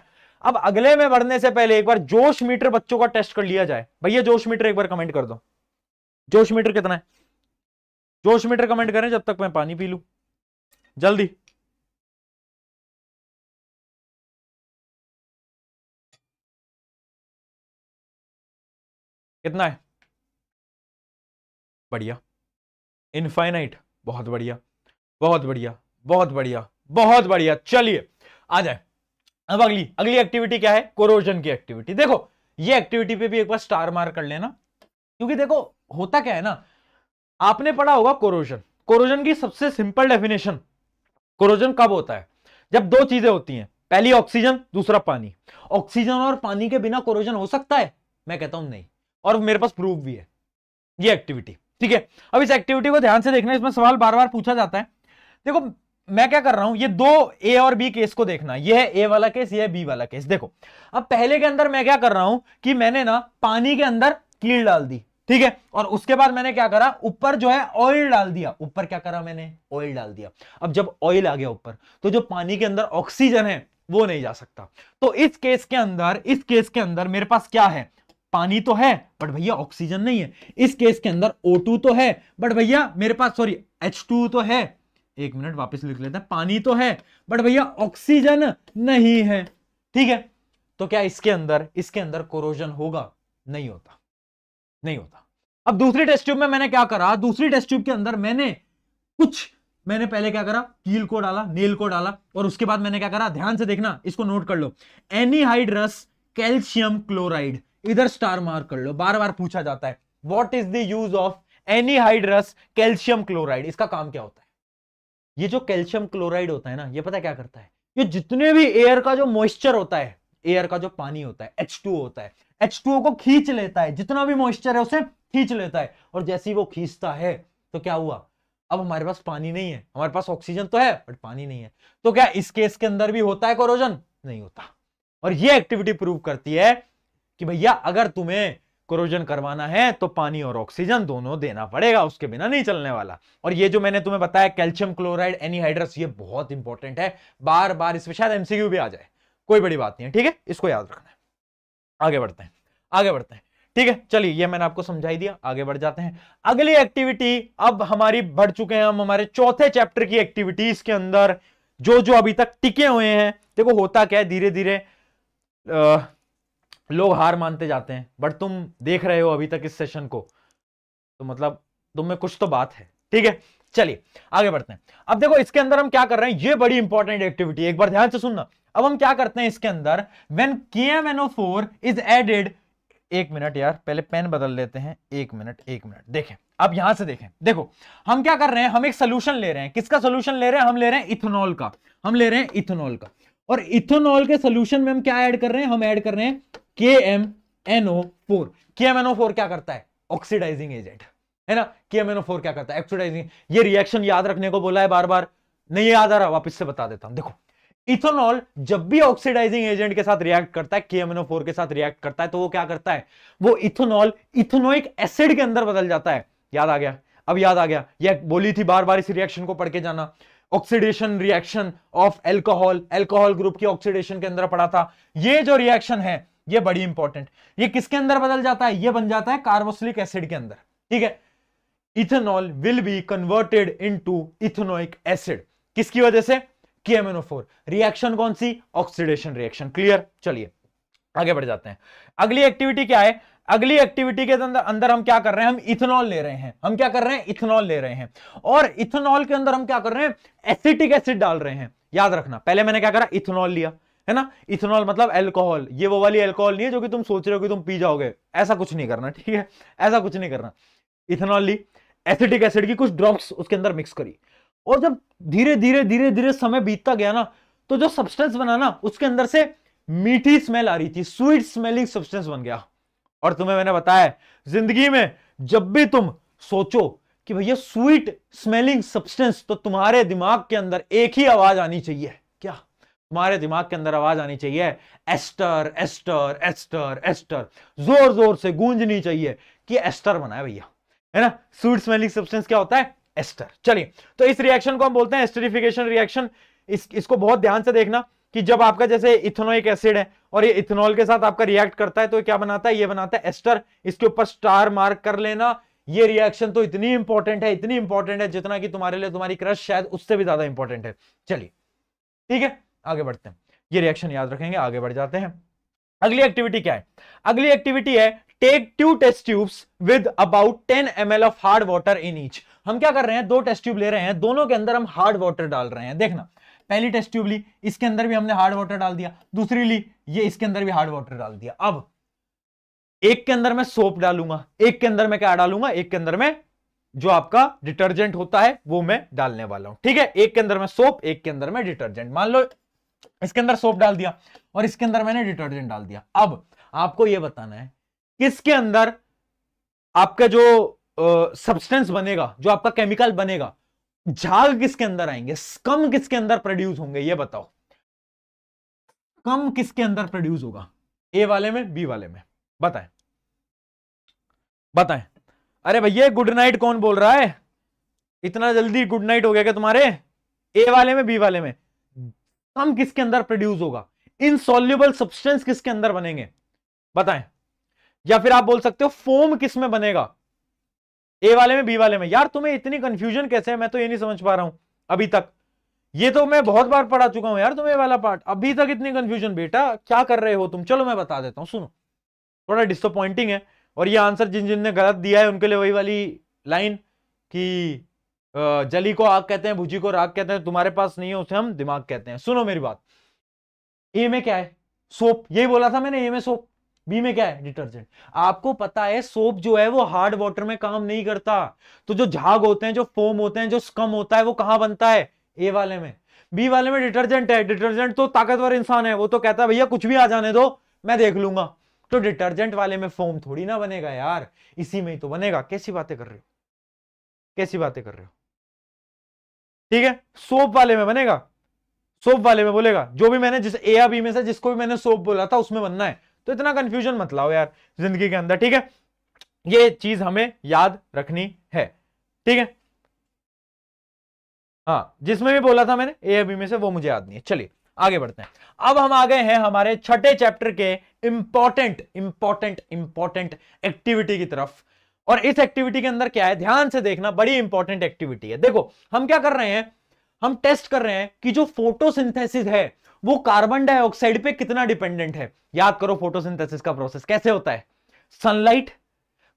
अब अगले में बढ़ने से पहले एक बार जोश मीटर बच्चों का टेस्ट कर लिया जाए भैया जोश मीटर एक बार कमेंट कर दो जोश मीटर कितना है जोश मीटर कमेंट करें जब तक मैं पानी पी लू जल्दी कितना है बढ़िया इनफाइनाइट बहुत बढ़िया बहुत बढ़िया बहुत बढ़िया बहुत बढ़िया चलिए आ जाए अब अगली अगली एक्टिविटी क्या है कोरोजन की एक्टिविटी देखो ये एक्टिविटी पे भी एक बार स्टार मार कर लेना क्योंकि देखो होता क्या है ना आपने पढ़ा होगा कोरोजन कोरोजन की सबसे सिंपल डेफिनेशन कोरोजन कब होता है जब दो चीजें होती हैं पहली ऑक्सीजन दूसरा पानी ऑक्सीजन और पानी के बिना कोरोजन हो सकता है मैं कहता हूं नहीं और मेरे पास प्रूफ भी है ये एक्टिविटी ठीक है अब इस एक्टिविटी को ध्यान से देखना इसमें सवाल बार बार पूछा जाता है देखो मैं क्या कर रहा हूं ये दो ए और बी केस को देखना ये है ए वाला केस ये है बी वाला केस देखो अब पहले के अंदर मैं क्या कर रहा हूं कि मैंने ना पानी के अंदर कील डाल दी ठीक है और उसके बाद मैंने क्या करा ऊपर जो है ऑयल डाल दिया ऊपर क्या करा मैंने ऑयल डाल दिया अब जब ऑयल आ गया ऊपर तो जो पानी के अंदर ऑक्सीजन है वो नहीं जा सकता तो इस केस के अंदर इस केस के अंदर मेरे पास क्या है पानी तो है बट भैया ऑक्सीजन नहीं है इस केस के अंदर O2 तो है बट भैया मेरे पास सॉरी H2 तो है एक मिनट वापस लिख लेते हैं पानी तो है बट भैया ऑक्सीजन नहीं है ठीक है तो क्या इसके अंदर इसके अंदर कोरोजन होगा नहीं होता नहीं होता अब दूसरी टेस्ट ट्यूब में मैंने क्या करा दूसरी टेस्ट ट्यूब के अंदर मैंने कुछ मैंने पहले क्या करा कील को डाला नेल को डाला और उसके बाद मैंने क्या करा ध्यान से देखना इसको नोट कर लो एनीहाइड्रस कैल्शियम क्लोराइड इधर स्टार मार कर लो बार बार पूछा जाता है what is the use of hydrous calcium chloride इसका काम क्या होता है ये जो कैल्शियम क्लोराइड होता है ना ये पता क्या करता है ये जितने भी एयर का जो मॉइस्चर होता है एयर का जो पानी होता है एच होता है एच को खींच लेता है जितना भी मॉइस्चर है उसे खींच लेता है और जैसे ही वो खींचता है तो क्या हुआ अब हमारे पास पानी नहीं है हमारे पास ऑक्सीजन तो है बट पानी नहीं है तो क्या इस केस के अंदर भी होता है कोरोजन नहीं होता और ये एक्टिविटी प्रूव करती है कि भैया अगर तुम्हें क्रोजन करवाना है तो पानी और ऑक्सीजन दोनों देना पड़ेगा उसके बिना नहीं चलने वाला और ये जो मैंने तुम्हें बताया कैल्शियम क्लोराइड एनीहाइड्रस ये बहुत इंपॉर्टेंट है बार बार इसमें शायद एमसीक्यू भी आ जाए कोई बड़ी बात नहीं है ठीक है इसको याद रखना है आगे बढ़ते हैं आगे बढ़ते हैं ठीक है चलिए ये मैंने आपको समझाई दिया आगे बढ़ जाते हैं अगली एक्टिविटी अब हमारी बढ़ चुके हैं हम हमारे चौथे चैप्टर की एक्टिविटीज के अंदर जो जो अभी तक टिके हुए हैं देखो होता क्या है धीरे धीरे लोग हार मानते जाते हैं बट तुम देख रहे हो अभी तक इस सेशन को तो मतलब तुम में कुछ तो बात है ठीक है चलिए आगे बढ़ते हैं अब देखो इसके अंदर हम क्या कर रहे हैं ये बड़ी इंपॉर्टेंट एक्टिविटी एक बार ध्यान से सुनना अब हम क्या करते हैं इसके अंदर when K M four is added एक मिनट यार पहले पेन बदल लेते हैं एक मिनट एक मिनट देखें अब यहां से देखें देखो हम क्या कर रहे हैं हम एक सोल्यूशन ले रहे हैं किसका सोल्यूशन ले रहे हैं हम ले रहे हैं इथेनॉल का हम ले रहे हैं इथेनॉल का और इथेनॉल के सोल्यूशन में हम क्या ऐड कर रहे हैं हम ऐड कर रहे हैं K M N O four K M N O four क्या करता है ऑक्सीडाइजिंग एजेंट है ना के एम एन ओ फोर क्या करता है ऑक्सीडाइजिंग ये रिएक्शन याद रखने को बोला है बार बार नहीं याद आ रहा वापिस से बता देता हूं देखो इथेनॉल जब भी ऑक्सीडाइजिंग एजेंट के साथ रिएक्ट करता है KMNO4 के साथ रिएक्ट करता है तो वो क्या करता है वो इथेनॉल इथेनोइक एसिड के अंदर बदल जाता है याद आ गया अब याद आ गया ये बोली थी बार बार इस रिएक्शन को पढ़ के जाना oxidation reaction of alcohol alcohol group की ऑक्सीडेशन के अंदर पड़ा था ये जो रिएक्शन है ये बड़ी इंपॉर्टेंट ये किसके अंदर बदल जाता है ये बन जाता है कार्बोसिलिक एसिड के अंदर ठीक है ethanol will be converted into ethanoic acid किसकी वजह से KMNO4 रिएक्शन कौन सी ऑक्सीडेशन रिएक्शन क्लियर चलिए आगे बढ़ जाते हैं अगली एक्टिविटी क्या है अगली एक्टिविटी के अंदर अंदर हम क्या कर रहे हैं हम इथेनॉल ले रहे हैं हम क्या कर रहे हैं इथेनॉल ले रहे हैं और इथेनॉल के अंदर हम क्या कर रहे हैं एसिटिक एसिड डाल रहे हैं याद रखना पहले मैंने क्या करा इथेनॉल लिया है ना इथेनॉल मतलब एल्कोहल ये वो वाली एल्कोहल नहीं है जो कि तुम सोच रहे हो कि तुम पी जाओगे ऐसा कुछ नहीं करना ठीक है ऐसा कुछ नहीं करना इथेनॉल ली एसिटिक एसिड की कुछ ड्रॉप्स उसके अंदर मिक्स करी और जब धीरे धीरे धीरे धीरे समय बीतता गया ना तो जो सब्सटेंस बना ना उसके अंदर से मीठी स्मेल आ रही थी स्वीट स्मेलिंग सब्सटेंस बन गया और तुम्हें मैंने बताया जिंदगी में जब भी तुम सोचो कि भैया स्वीट स्मेलिंग सब्सटेंस तो तुम्हारे दिमाग के अंदर एक ही आवाज आनी चाहिए क्या तुम्हारे दिमाग के अंदर आवाज आनी चाहिए एस्टर एस्टर एस्टर एस्टर जोर जोर से गूंजनी चाहिए कि एस्टर बनाए भैया है ना स्वीट स्मेलिंग सब्सटेंस क्या होता है एस्टर चलिए तो इस रिएक्शन को हम बोलते हैं एस्टरिफिकेशन रिएक्शन इस, इसको बहुत ध्यान से देखना कि जब आपका जैसे इथेनोइक एसिड है और ये इथेनॉल के साथ आपका रिएक्ट करता है तो क्या बनाता है ये बनाता है एस्टर इसके ऊपर स्टार मार्क कर लेना ये रिएक्शन तो इतनी इंपॉर्टेंट है इतनी इंपॉर्टेंट है जितना कि तुम्हारे लिए तुम्हारी क्रश शायद उससे भी ज्यादा इंपॉर्टेंट है चलिए ठीक है आगे बढ़ते हैं ये रिएक्शन याद रखेंगे आगे बढ़ जाते हैं अगली एक्टिविटी क्या है अगली एक्टिविटी है take two test tubes with about ten M of hard water in each हम क्या कर रहे हैं दो टेस्ट ट्यूब ले रहे हैं दोनों के अंदर हम हार्ड वाटर डाल रहे हैं देखना पहली टेस्ट ट्यूब ली इसके अंदर भी हमने हार्ड वाटर डाल दिया दूसरी ली ये इसके अंदर भी हार्ड वाटर डाल दिया अब एक के अंदर मैं सोप डालूंगा एक के अंदर मैं क्या डालूंगा एक के अंदर में जो आपका डिटर्जेंट होता है वो मैं डालने वाला हूं ठीक है एक के अंदर में सोप एक के अंदर में डिटर्जेंट मान लो इसके अंदर सोप डाल दिया और इसके अंदर मैंने डिटर्जेंट डाल दिया अब आपको यह बताना है किसके अंदर आपका जो सब्सटेंस बनेगा जो आपका केमिकल बनेगा झाग किसके अंदर आएंगे कम किसके अंदर प्रोड्यूस होंगे ये बताओ कम किसके अंदर प्रोड्यूस होगा ए वाले में बी वाले में बताएं बताएं अरे भैया गुड नाइट कौन बोल रहा है इतना जल्दी गुड नाइट हो गया क्या तुम्हारे ए वाले में बी वाले में कम किसके अंदर प्रोड्यूस होगा इन सोल्यूबल सब्सटेंस किसके अंदर बनेंगे बताएं या फिर आप बोल सकते हो फोम किस में बनेगा ए वाले में बी वाले में यार तुम्हें इतनी कंफ्यूजन कैसे है मैं तो ये नहीं समझ पा रहा हूं अभी तक ये तो मैं बहुत बार पढ़ा चुका हूं यार तुम्हें वाला पार्ट अभी तक इतनी कंफ्यूजन बेटा क्या कर रहे हो तुम चलो मैं बता देता हूं सुनो थोड़ा डिसअपॉइंटिंग है और ये आंसर जिन जिन ने गलत दिया है उनके लिए वही वाली लाइन की जली को आग कहते हैं भुजी को राग कहते हैं तुम्हारे पास नहीं है उसे हम दिमाग कहते हैं सुनो मेरी बात ए में क्या है सोप यही बोला था मैंने ए में सोप बी में क्या है डिटर्जेंट आपको पता है सोप जो है वो हार्ड वाटर में काम नहीं करता तो जो झाग होते हैं जो फोम होते हैं जो स्कम होता है वो कहां बनता है ए वाले में बी वाले में डिटर्जेंट है डिटर्जेंट तो ताकतवर इंसान है वो तो कहता है भैया कुछ भी आ जाने दो मैं देख लूंगा तो डिटर्जेंट वाले में फोम थोड़ी ना बनेगा यार इसी में ही तो बनेगा कैसी बातें कर रहे हो कैसी बातें कर रहे हो ठीक है सोप वाले में बनेगा सोप वाले में बोलेगा जो भी मैंने जिस ए या बी में से जिसको भी मैंने सोप बोला था उसमें बनना है तो इतना कंफ्यूजन मत लाओ यार जिंदगी के अंदर ठीक है ये चीज हमें याद रखनी है ठीक है हाँ जिसमें भी बोला था मैंने ए या बी में से वो मुझे याद नहीं है चलिए आगे बढ़ते हैं अब हम आ गए हैं हमारे छठे चैप्टर के इंपॉर्टेंट इंपॉर्टेंट इंपॉर्टेंट एक्टिविटी की तरफ और इस एक्टिविटी के अंदर क्या है ध्यान से देखना बड़ी इंपॉर्टेंट एक्टिविटी है देखो हम क्या कर रहे हैं हम टेस्ट कर रहे हैं कि जो फोटोसिंथेसिस है वो कार्बन डाइऑक्साइड पे कितना डिपेंडेंट है याद करो फोटोसिंथेसिस का प्रोसेस कैसे होता है सनलाइट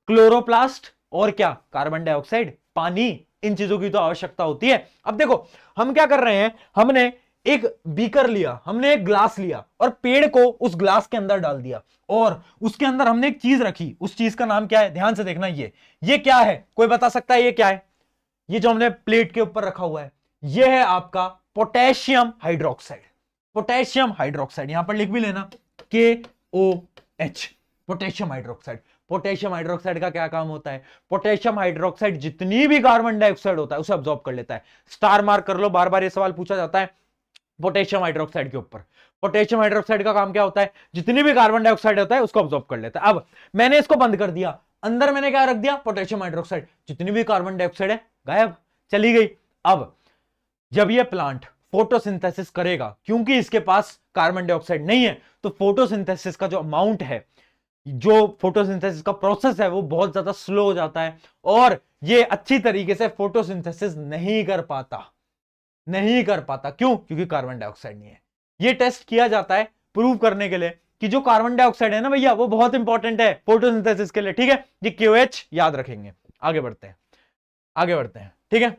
क्लोरोप्लास्ट और क्या कार्बन डाइऑक्साइड पानी इन चीजों की तो आवश्यकता होती है अब देखो हम क्या कर रहे हैं हमने एक बीकर लिया हमने एक ग्लास लिया और पेड़ को उस ग्लास के अंदर डाल दिया और उसके अंदर हमने एक चीज रखी उस चीज का नाम क्या है ध्यान से देखना ये ये क्या है कोई बता सकता है ये क्या है ये जो हमने प्लेट के ऊपर रखा हुआ है ये है आपका पोटेशियम हाइड्रोक्साइड पोटेशियम हाइड्रोक्साइड यहां पर लिख भी लेना K O H potassium hydroxide potassium hydroxide का क्या काम होता है पोटेशियम हाइड्रोक्साइड जितनी भी कार्बन डाइऑक्साइड होता है उसे ऑब्जॉर्ब कर लेता है स्टार मार्क कर लो बार बार ये सवाल पूछा जाता है पोटेशियम हाइड्रोक्साइड के ऊपर पोटेशियम हाइड्रोक्साइड का काम क्या होता है जितनी भी कार्बन डाइऑक्साइड होता है उसको ऑब्जॉर्ब कर लेता है अब मैंने इसको बंद कर दिया अंदर मैंने क्या रख दिया पोटेशियम हाइड्रोक्साइड जितनी भी कार्बन डाइऑक्साइड है गायब चली गई अब जब यह प्लांट फोटोसिंथेसिस करेगा क्योंकि इसके पास कार्बन डाइऑक्साइड नहीं है तो फोटोसिंथेसिस का जो अमाउंट है जो फोटोसिंथेसिस का प्रोसेस है वो बहुत ज्यादा स्लो हो जाता है और ये अच्छी तरीके से फोटोसिंथेसिस नहीं कर पाता नहीं कर पाता क्यों क्योंकि कार्बन डाइऑक्साइड नहीं है ये टेस्ट किया जाता है प्रूव करने के लिए कि जो कार्बन डाइऑक्साइड है ना भैया वो बहुत इंपॉर्टेंट है फोटोसिंथेसिस के लिए ठीक है ये क्यू एच याद रखेंगे आगे बढ़ते हैं आगे बढ़ते हैं ठीक है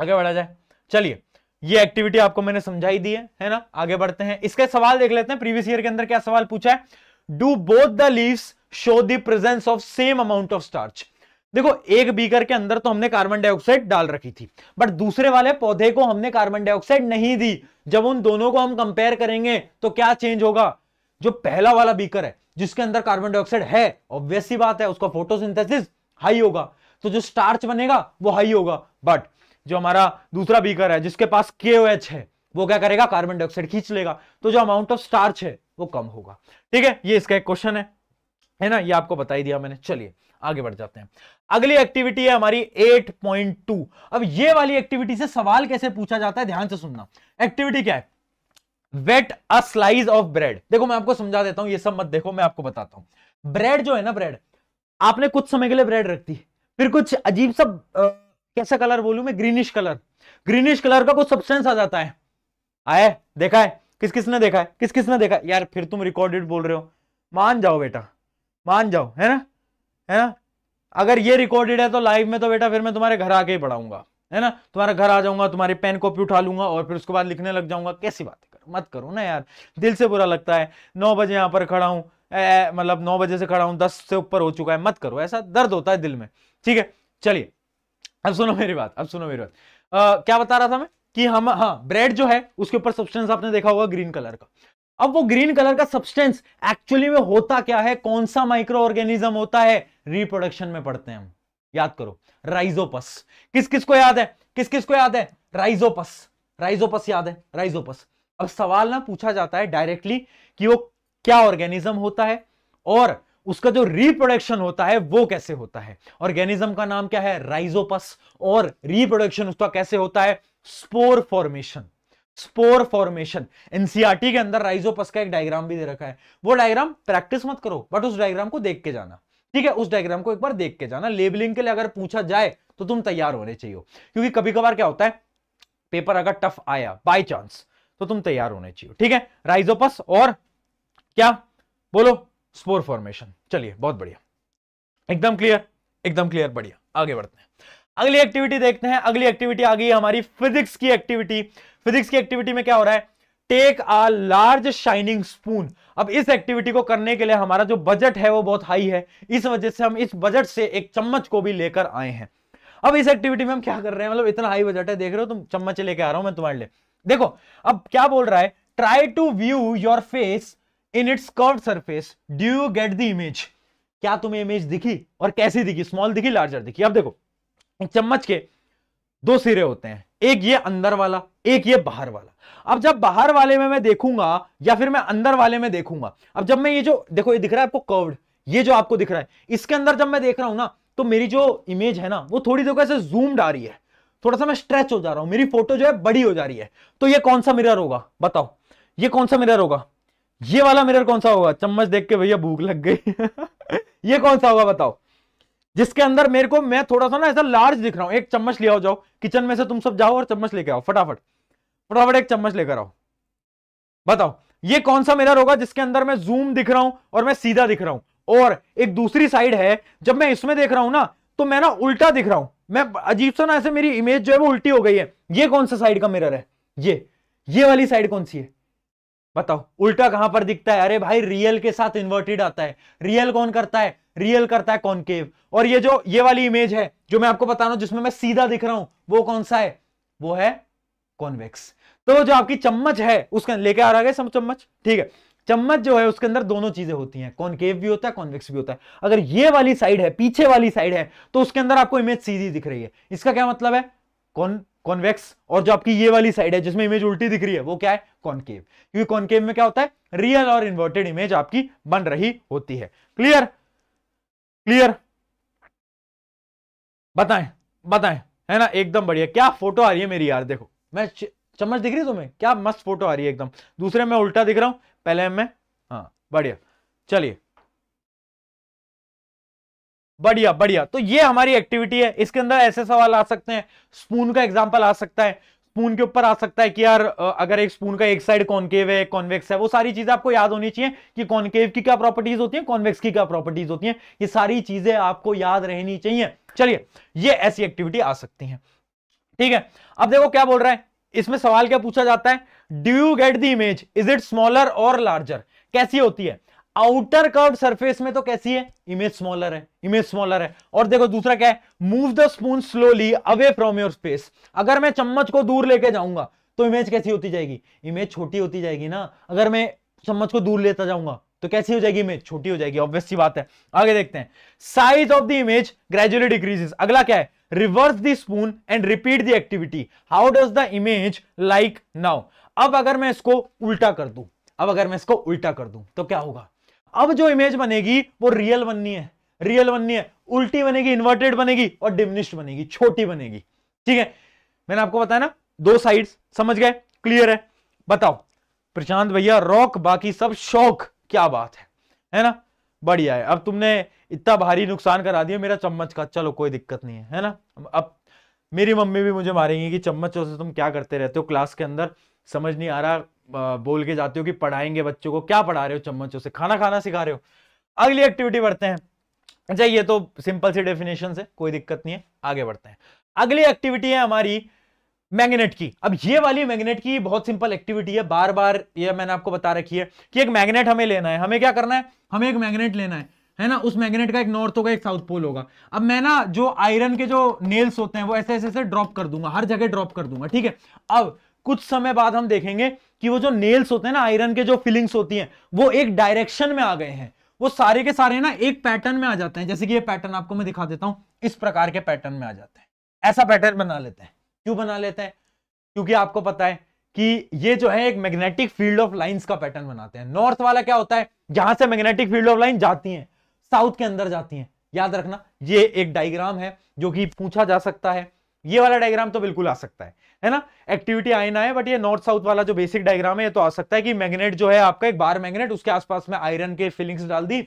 आगे बढ़ा जाए चलिए ये एक्टिविटी आपको मैंने समझाई दी है है ना आगे बढ़ते हैं इसके सवाल देख लेते हैं प्रीवियस ईयर के अंदर क्या सवाल पूछा है do both the leaves show the presence of same amount of starch देखो एक बीकर के अंदर तो हमने कार्बन डाइऑक्साइड डाल रखी थी बट दूसरे वाले पौधे को हमने कार्बन डाइऑक्साइड नहीं दी जब उन दोनों को हम कंपेयर करेंगे तो क्या चेंज होगा जो पहला वाला बीकर है जिसके अंदर कार्बन डाइऑक्साइड है ऑब्वियस सी बात है उसका फोटोसिंथेसिस हाई होगा तो जो स्टार्च बनेगा वो हाई होगा बट जो हमारा दूसरा बीकर है जिसके पास के है वो क्या करेगा कार्बन डाइऑक्साइड खींच लेगा तो जो अमाउंट ऑफ स्टार्च है वो कम होगा ठीक है ये इसका एक क्वेश्चन है है ना ये आपको बता ही दिया मैंने चलिए आगे बढ़ जाते हैं अगली एक्टिविटी है हमारी 8.2 अब ये वाली एक्टिविटी से सवाल कैसे पूछा जाता है ध्यान से सुनना एक्टिविटी क्या है wet a slice of bread देखो मैं आपको समझा देता हूं ये सब मत देखो मैं आपको बताता हूं ब्रेड जो है ना ब्रेड आपने कुछ समय के लिए ब्रेड रख दी फिर कुछ अजीब सा कैसा कलर बोलू मैं ग्रीनिश कलर ग्रीनिश कलर का कुछ सब्सटेंस आ जाता है आए देखा है किस किसने देखा है किस किसने देखा है यार फिर तुम रिकॉर्डेड बोल रहे हो मान जाओ बेटा मान जाओ है ना है ना अगर ये रिकॉर्डेड है तो लाइव में तो बेटा फिर मैं तुम्हारे घर आके ही पढ़ाऊंगा है ना तुम्हारे घर आ जाऊंगा तुम्हारी पेन कॉपी उठा लूंगा और फिर उसके बाद लिखने लग जाऊंगा कैसी बात करो मत करो ना यार दिल से बुरा लगता है नौ बजे यहाँ पर खड़ा हूँ मतलब नौ बजे से खड़ा हूँ दस से ऊपर हो चुका है मत करो ऐसा दर्द होता है दिल में ठीक है चलिए अब सुनो मेरी बात अब सुनो मेरी बात क्या बता रहा था मैं कि हम हाँ ब्रेड जो है उसके ऊपर सब्सटेंस आपने देखा होगा ग्रीन कलर का अब वो ग्रीन कलर का सब्सटेंस एक्चुअली में होता क्या है कौन सा माइक्रो ऑर्गेनिज्म होता है रिप्रोडक्शन में पढ़ते हैं हम याद करो राइजोपस किस किस को याद है किस किस को याद है राइजोपस राइजोपस याद है राइजोपस अब सवाल ना पूछा जाता है डायरेक्टली कि वो क्या ऑर्गेनिज्म होता है और उसका जो रिप्रोडक्शन होता है वो कैसे होता है ऑर्गेनिज्म का नाम क्या है राइजोपस और रिप्रोडक्शन उसका कैसे होता है spore formation spore formation NCERT e के अंदर राइजोपस का एक डायग्राम भी दे रखा है वो डायग्राम प्रैक्टिस मत करो बट उस डायग्राम को देख के जाना ठीक है उस डायग्राम को एक बार देख के जाना लेबलिंग के लिए अगर पूछा जाए तो तुम तैयार होने चाहिए हो क्योंकि कभी कभार क्या होता है पेपर अगर टफ आया बाय चांस तो तुम तैयार होने चाहिए ठीक है राइजोपस और क्या बोलो स्पोर फॉर्मेशन चलिए बहुत बढ़िया एकदम क्लियर एकदम क्लियर बढ़िया आगे बढ़ते हैं अगली एक्टिविटी देखते हैं अगली एक्टिविटी आ गई हमारी फिजिक्स की एक्टिविटी फिजिक्स की एक्टिविटी में क्या हो रहा है take a large shining spoon अब इस एक्टिविटी को करने के लिए हमारा जो बजट है वो बहुत हाई है इस वजह से हम इस बजट से एक चम्मच को भी लेकर आए हैं अब इस एक्टिविटी में हम क्या कर रहे हैं मतलब इतना हाई बजट है देख रहे हो तुम चम्मच लेके आ रहा हूं मैं तुम्हारे लिए देखो अब क्या बोल रहा है try to view your face in its curve surface do you get the image क्या तुम्हें इमेज दिखी और कैसी दिखी स्मॉल दिखी लार्जर दिखी अब देखो चम्मच के दो सिरे होते हैं एक ये अंदर वाला एक ये बाहर वाला अब जब बाहर वाले में मैं देखूंगा या फिर मैं अंदर वाले में देखूंगा अब जब मैं ये जो देखो ये दिख रहा है आपको कर्व्ड ये जो आपको दिख रहा है इसके अंदर जब मैं देख रहा हूं ना तो मेरी जो इमेज है ना वो थोड़ी देखो ऐसे जूम्ड आ रही है थोड़ा सा मैं स्ट्रेच हो जा रहा हूं मेरी फोटो जो है बड़ी हो जा रही है तो ये कौन सा मिरर होगा बताओ ये कौन सा मिरर होगा ये वाला मिरर कौन सा होगा चम्मच देख के भैया भूख लग गई ये कौन सा होगा बताओ जिसके अंदर मेरे को मैं थोड़ा सा ना ऐसा लार्ज दिख रहा हूं एक चम्मच ले आओ जाओ किचन में से तुम सब जाओ और चम्मच लेके आओ फटाफट फटाफट एक चम्मच लेकर आओ बताओ ये कौन सा मिरर होगा जिसके अंदर मैं जूम दिख रहा हूं और मैं सीधा दिख रहा हूं और एक दूसरी साइड है जब मैं इसमें देख रहा हूं ना तो मैं ना उल्टा दिख रहा हूं मैं अजीब सा ना ऐसे मेरी इमेज जो है वो उल्टी हो गई है ये कौन सा साइड का मिरर है ये ये वाली साइड कौन सी है बताओ उल्टा कहां पर दिखता है अरे भाई रियल के साथ इन्वर्टेड आता है रियल कौन करता है रियल करता है कॉनकेव और ये जो ये वाली इमेज है जो मैं आपको बता रहा हूं जिसमें मैं सीधा दिख रहा हूं वो कौन सा है वो है कॉन्वेक्स तो जो आपकी चम्मच है उसके लेके आ रहा है सब चम्मच ठीक है चम्मच जो है उसके अंदर दोनों चीजें होती हैं कॉनकेव भी होता है कॉन्वेक्स भी होता है अगर ये वाली साइड है पीछे वाली साइड है तो उसके अंदर आपको इमेज सीधी दिख रही है इसका क्या मतलब है कौन कॉन्वेक्स और जो आपकी ये वाली साइड है जिसमें इमेज उल्टी दिख रही है वो क्या है कॉनकेव क्योंकि कॉनकेव में क्या होता है रियल और इन्वर्टेड इमेज आपकी बन रही होती है क्लियर क्लियर बताएं बताएं है ना एकदम बढ़िया क्या फोटो आ रही है मेरी यार देखो मैं चम्मच दिख रही है तुम्हें क्या मस्त फोटो आ रही है एकदम दूसरे में उल्टा दिख रहा हूं पहले मैं हाँ बढ़िया चलिए बढ़िया बढ़िया तो ये हमारी एक्टिविटी है इसके अंदर ऐसे सवाल आ सकते हैं स्पून का एग्जाम्पल आ सकता है स्पून के ऊपर आ सकता है कि यार अगर एक स्पून का एक साइड कॉन्केव है कॉन्वेक्स है वो सारी चीजें आपको याद होनी चाहिए कि कॉन्केव की क्या प्रॉपर्टीज होती है कॉन्वेक्स की क्या प्रॉपर्टीज होती है ये सारी चीजें आपको याद रहनी चाहिए चलिए ये ऐसी एक्टिविटी आ सकती है ठीक है अब देखो क्या बोल रहा है इसमें सवाल क्या पूछा जाता है do you get the image is it smaller और लार्जर कैसी होती है आउटर कर्व सरफेस में तो कैसी है इमेज स्मॉलर है इमेज स्मॉलर है और देखो दूसरा क्या है move the spoon slowly away from your space अगर मैं चम्मच को दूर लेके जाऊंगा तो इमेज कैसी होती जाएगी इमेज छोटी होती जाएगी ना अगर मैं चम्मच को दूर लेता जाऊंगा तो कैसी हो जाएगी इमेज छोटी हो जाएगी ऑब्वियस सी बात है आगे देखते हैं size of the image gradually decreases अगला क्या है reverse the spoon and repeat the activity how does the image like now अब अगर मैं इसको उल्टा कर दूं अब अगर मैं इसको उल्टा कर दूं तो क्या होगा अब जो इमेज बनेगी वो रियल बननी है रियल बननी है उल्टी बनेगी इन्वर्टेड बनेगी और डिमिनिस्ट बनेगी छोटी बनेगी ठीक है मैंने आपको बताया ना दो साइड समझ गए क्लियर है बताओ प्रशांत भैया रॉक बाकी सब शौक क्या बात है है ना बढ़िया है अब तुमने इतना भारी नुकसान करा दिया मेरा चम्मच का चलो कोई दिक्कत नहीं है है ना अब मेरी मम्मी भी मुझे मारेंगी कि चम्मच से तुम क्या करते रहते हो क्लास के अंदर समझ नहीं आ रहा बोल के जाते हो कि पढ़ाएंगे बच्चों को क्या पढ़ा रहे हो चम्मचों से खाना खाना सिखा रहे हो अगली एक्टिविटी बढ़ते हैं अच्छा ये तो सिंपल सी डेफिनेशन है कोई दिक्कत नहीं है आगे बढ़ते हैं अगली एक्टिविटी है हमारी मैग्नेट की अब ये वाली मैग्नेट की बहुत सिंपल एक्टिविटी है बार बार ये मैंने आपको बता रखी है कि एक मैग्नेट हमें लेना है हमें क्या करना है हमें एक मैग्नेट लेना है है ना उस मैग्नेट का एक नॉर्थ होगा एक साउथ पोल होगा अब मैं ना जो आयरन के जो नेल्स होते हैं वो ऐसे ऐसे ऐसे ड्रॉप कर दूंगा हर जगह ड्रॉप कर दूंगा ठीक है अब कुछ समय बाद हम देखेंगे कि वो जो नेल्स होते हैं ना आयरन के जो फिलिंग्स होती हैं वो एक डायरेक्शन में आ गए हैं वो सारे के सारे ना एक पैटर्न में आ जाते हैं जैसे कि ये पैटर्न आपको मैं दिखा देता हूं इस प्रकार के पैटर्न में आ जाते हैं ऐसा पैटर्न बना लेते हैं क्यों बना लेते हैं क्योंकि आपको पता है कि ये जो है एक मैग्नेटिक फील्ड ऑफ लाइंस का पैटर्न बनाते हैं नॉर्थ वाला क्या होता है जहां से मैग्नेटिक फील्ड ऑफ लाइन जाती है साउथ के अंदर जाती है याद रखना ये एक डायग्राम है जो कि पूछा जा सकता है ये वाला डायग्राम तो बिल्कुल आ सकता है है ना एक्टिविटी आयन आए बट ये नॉर्थ साउथ वाला जो बेसिक डायग्राम है ये तो आ सकता है कि मैग्नेट जो है आपका एक बार मैग्नेट उसके आसपास में आयरन के फिलिंग्स डाल दी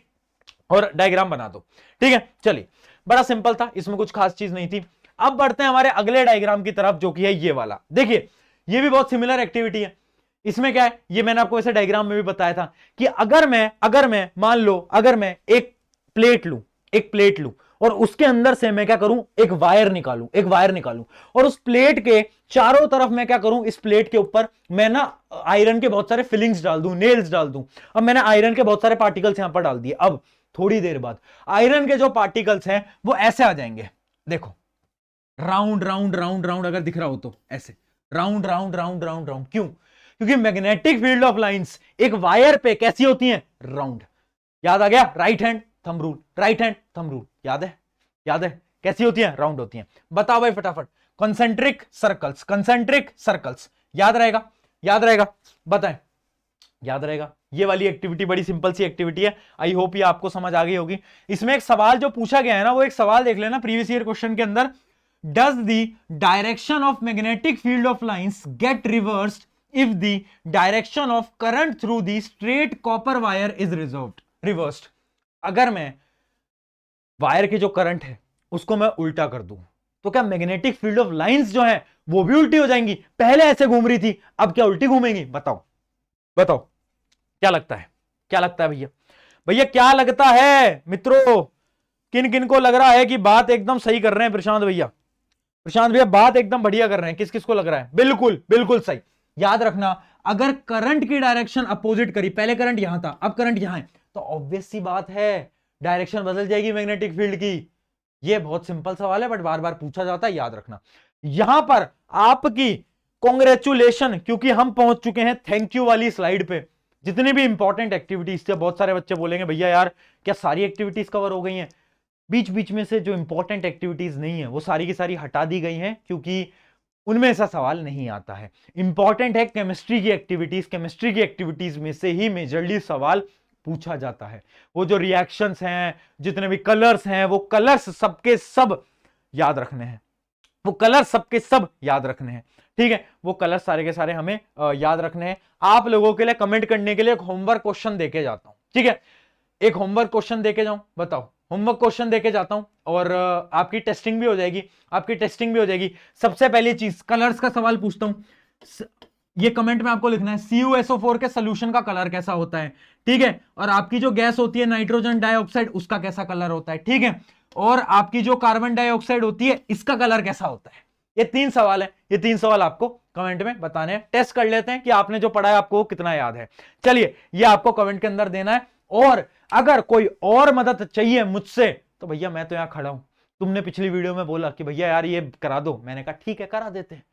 और डायग्राम बना दो ठीक है चलिए बड़ा सिंपल था इसमें कुछ खास चीज नहीं थी अब बढ़ते हैं हमारे अगले डायग्राम की तरफ जो कि है ये वाला देखिए ये भी बहुत सिमिलर एक्टिविटी है इसमें क्या है ये मैंने आपको ऐसे डायग्राम में भी बताया था कि अगर मैं अगर मैं मान लो अगर मैं एक प्लेट लू एक प्लेट लू और उसके अंदर से मैं क्या करूं एक वायर निकालूं एक वायर निकालूं और उस प्लेट के चारों तरफ मैं क्या करूं इस प्लेट के ऊपर मैं ना आयरन के बहुत सारे फिलिंग्स डाल दूं नेल्स डाल दूं अब मैंने आयरन के बहुत सारे पार्टिकल्स यहां पर डाल दिए अब थोड़ी देर बाद आयरन के जो पार्टिकल्स हैं वो ऐसे आ जाएंगे देखो राउंड राउंड राउंड राउंड अगर दिख रहा हो तो ऐसे round round round round round क्यों क्योंकि मैग्नेटिक फील्ड ऑफ लाइंस एक वायर पे कैसी होती है राउंड याद आ गया right hand thumb rule right hand thumb rule याद है याद है कैसी होती है राउंड होती है बताओ भाई फटाफट कंसेंट्रिक सर्कल्स कंसेंट्रिक सर्कल्स याद रहेगा याद रहेगा बताएं याद रहेगा ये वाली एक्टिविटी बड़ी सिंपल सी एक्टिविटी है आई होप ये आपको समझ आ गई होगी इसमें एक सवाल जो पूछा गया है ना वो एक सवाल देख लेना प्रीवियस ईयर क्वेश्चन के अंदर does the direction of magnetic field of lines get reverse if the direction of current through the straight copper wire is reserve reversed अगर मैं वायर के जो करंट है उसको मैं उल्टा कर दूं तो क्या मैग्नेटिक फील्ड ऑफ लाइंस जो है वो भी उल्टी हो जाएंगी पहले ऐसे घूम रही थी अब क्या उल्टी घूमेंगी बताओ बताओ क्या लगता है क्या लगता है भैया भैया क्या लगता है मित्रों किन किन को लग रहा है कि बात एकदम सही कर रहे हैं प्रशांत भैया प्रशांत भैया बात एकदम बढ़िया कर रहे हैं किस किस को लग रहा है बिल्कुल बिल्कुल सही याद रखना अगर करंट की डायरेक्शन अपोजिट करी पहले करंट यहां था अब करंट यहां है तो ऑब्वियस सी बात है डायरेक्शन बदल जाएगी मैग्नेटिक फील्ड की ये बहुत सिंपल सवाल है बट बार बार पूछा जाता है याद रखना यहां पर आपकी कॉन्ग्रेचुलेशन क्योंकि हम पहुंच चुके हैं थैंक यू वाली स्लाइड पे जितनी भी इंपॉर्टेंट एक्टिविटीज थे बहुत सारे बच्चे बोलेंगे भैया यार क्या सारी एक्टिविटीज कवर हो गई हैं बीच बीच में से जो इंपॉर्टेंट एक्टिविटीज नहीं है वो सारी की सारी हटा दी गई हैं क्योंकि उनमें ऐसा सवाल नहीं आता है इंपॉर्टेंट है केमिस्ट्री की एक्टिविटीज केमिस्ट्री की एक्टिविटीज में से ही मेजरली सवाल पूछा जाता है वो जो रिएक्शंस हैं जितने भी कलर्स हैं वो कलर्स सबके सब याद रखने हैं वो कलर सबके सब याद रखने हैं ठीक है वो कलर सारे के सारे हमें याद रखने हैं आप लोगों के लिए कमेंट करने के लिए एक होमवर्क क्वेश्चन देके जाता हूं ठीक है एक होमवर्क क्वेश्चन देके जाऊं बताओ होमवर्क क्वेश्चन देके जाता हूं और आपकी टेस्टिंग भी हो जाएगी आपकी टेस्टिंग भी हो जाएगी सबसे पहली चीज कलर्स का सवाल पूछता हूं ये कमेंट में आपको लिखना है फोर के सोल्यूशन का कलर कैसा होता है ठीक है और आपकी जो गैस होती है नाइट्रोजन डाइऑक्साइड उसका कैसा कलर होता है ठीक है और आपकी जो कार्बन डाइऑक्साइड होती है इसका कलर कैसा होता है ये तीन सवाल है ये तीन सवाल आपको कमेंट में बताने हैं टेस्ट कर लेते हैं कि आपने जो पढ़ा है आपको कितना याद है चलिए ये आपको कमेंट के अंदर देना है और अगर कोई और मदद चाहिए मुझसे तो भैया मैं तो यहाँ खड़ा हूं तुमने पिछली वीडियो में बोला कि भैया यार ये करा दो मैंने कहा ठीक है करा देते हैं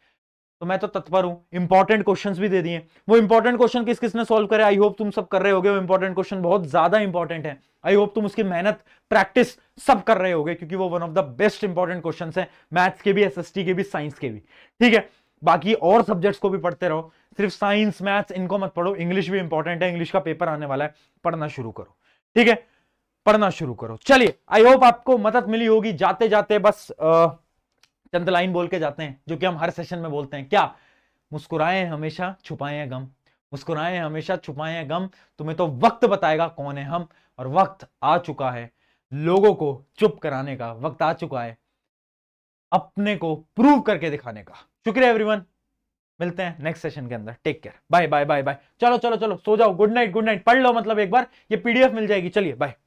तो मैं तो तत्पर हूं इंपॉर्टेंट क्वेश्चंस भी दे दिए वो इंपॉर्टेंट क्वेश्चन किस किसने सॉल्व करे आई होप तुम सब कर रहे होगे वो इंपॉर्टेंट क्वेश्चन बहुत ज्यादा इंपॉर्टेंट है आई होप तुम उसकी मेहनत प्रैक्टिस सब कर रहे होगे क्योंकि वो one of the best important question है मैथ्स के भी एस के भी साइंस के भी ठीक है बाकी और सब्जेक्ट्स को भी पढ़ते रहो सिर्फ साइंस मैथ्स इनको मत पढ़ो इंग्लिश भी इंपॉर्टेंट है इंग्लिश का पेपर आने वाला है पढ़ना शुरू करो ठीक है पढ़ना शुरू करो चलिए आई होप आपको मदद मिली होगी जाते जाते बस आ, चंद लाइन बोल के जाते हैं जो कि हम हर सेशन में बोलते हैं क्या मुस्कुराए हमेशा छुपाएं गम मुस्कुराए हमेशा छुपाएं गम तुम्हें तो वक्त बताएगा कौन है हम और वक्त आ चुका है लोगों को चुप कराने का वक्त आ चुका है अपने को प्रूव करके दिखाने का शुक्रिया एवरीवन मिलते हैं नेक्स्ट सेशन के अंदर take care bye bye bye bye चलो चलो चलो सो जाओ गुड नाइट गुड नाइट पढ़ लो मतलब एक बार ये पीडीएफ मिल जाएगी चलिए बाय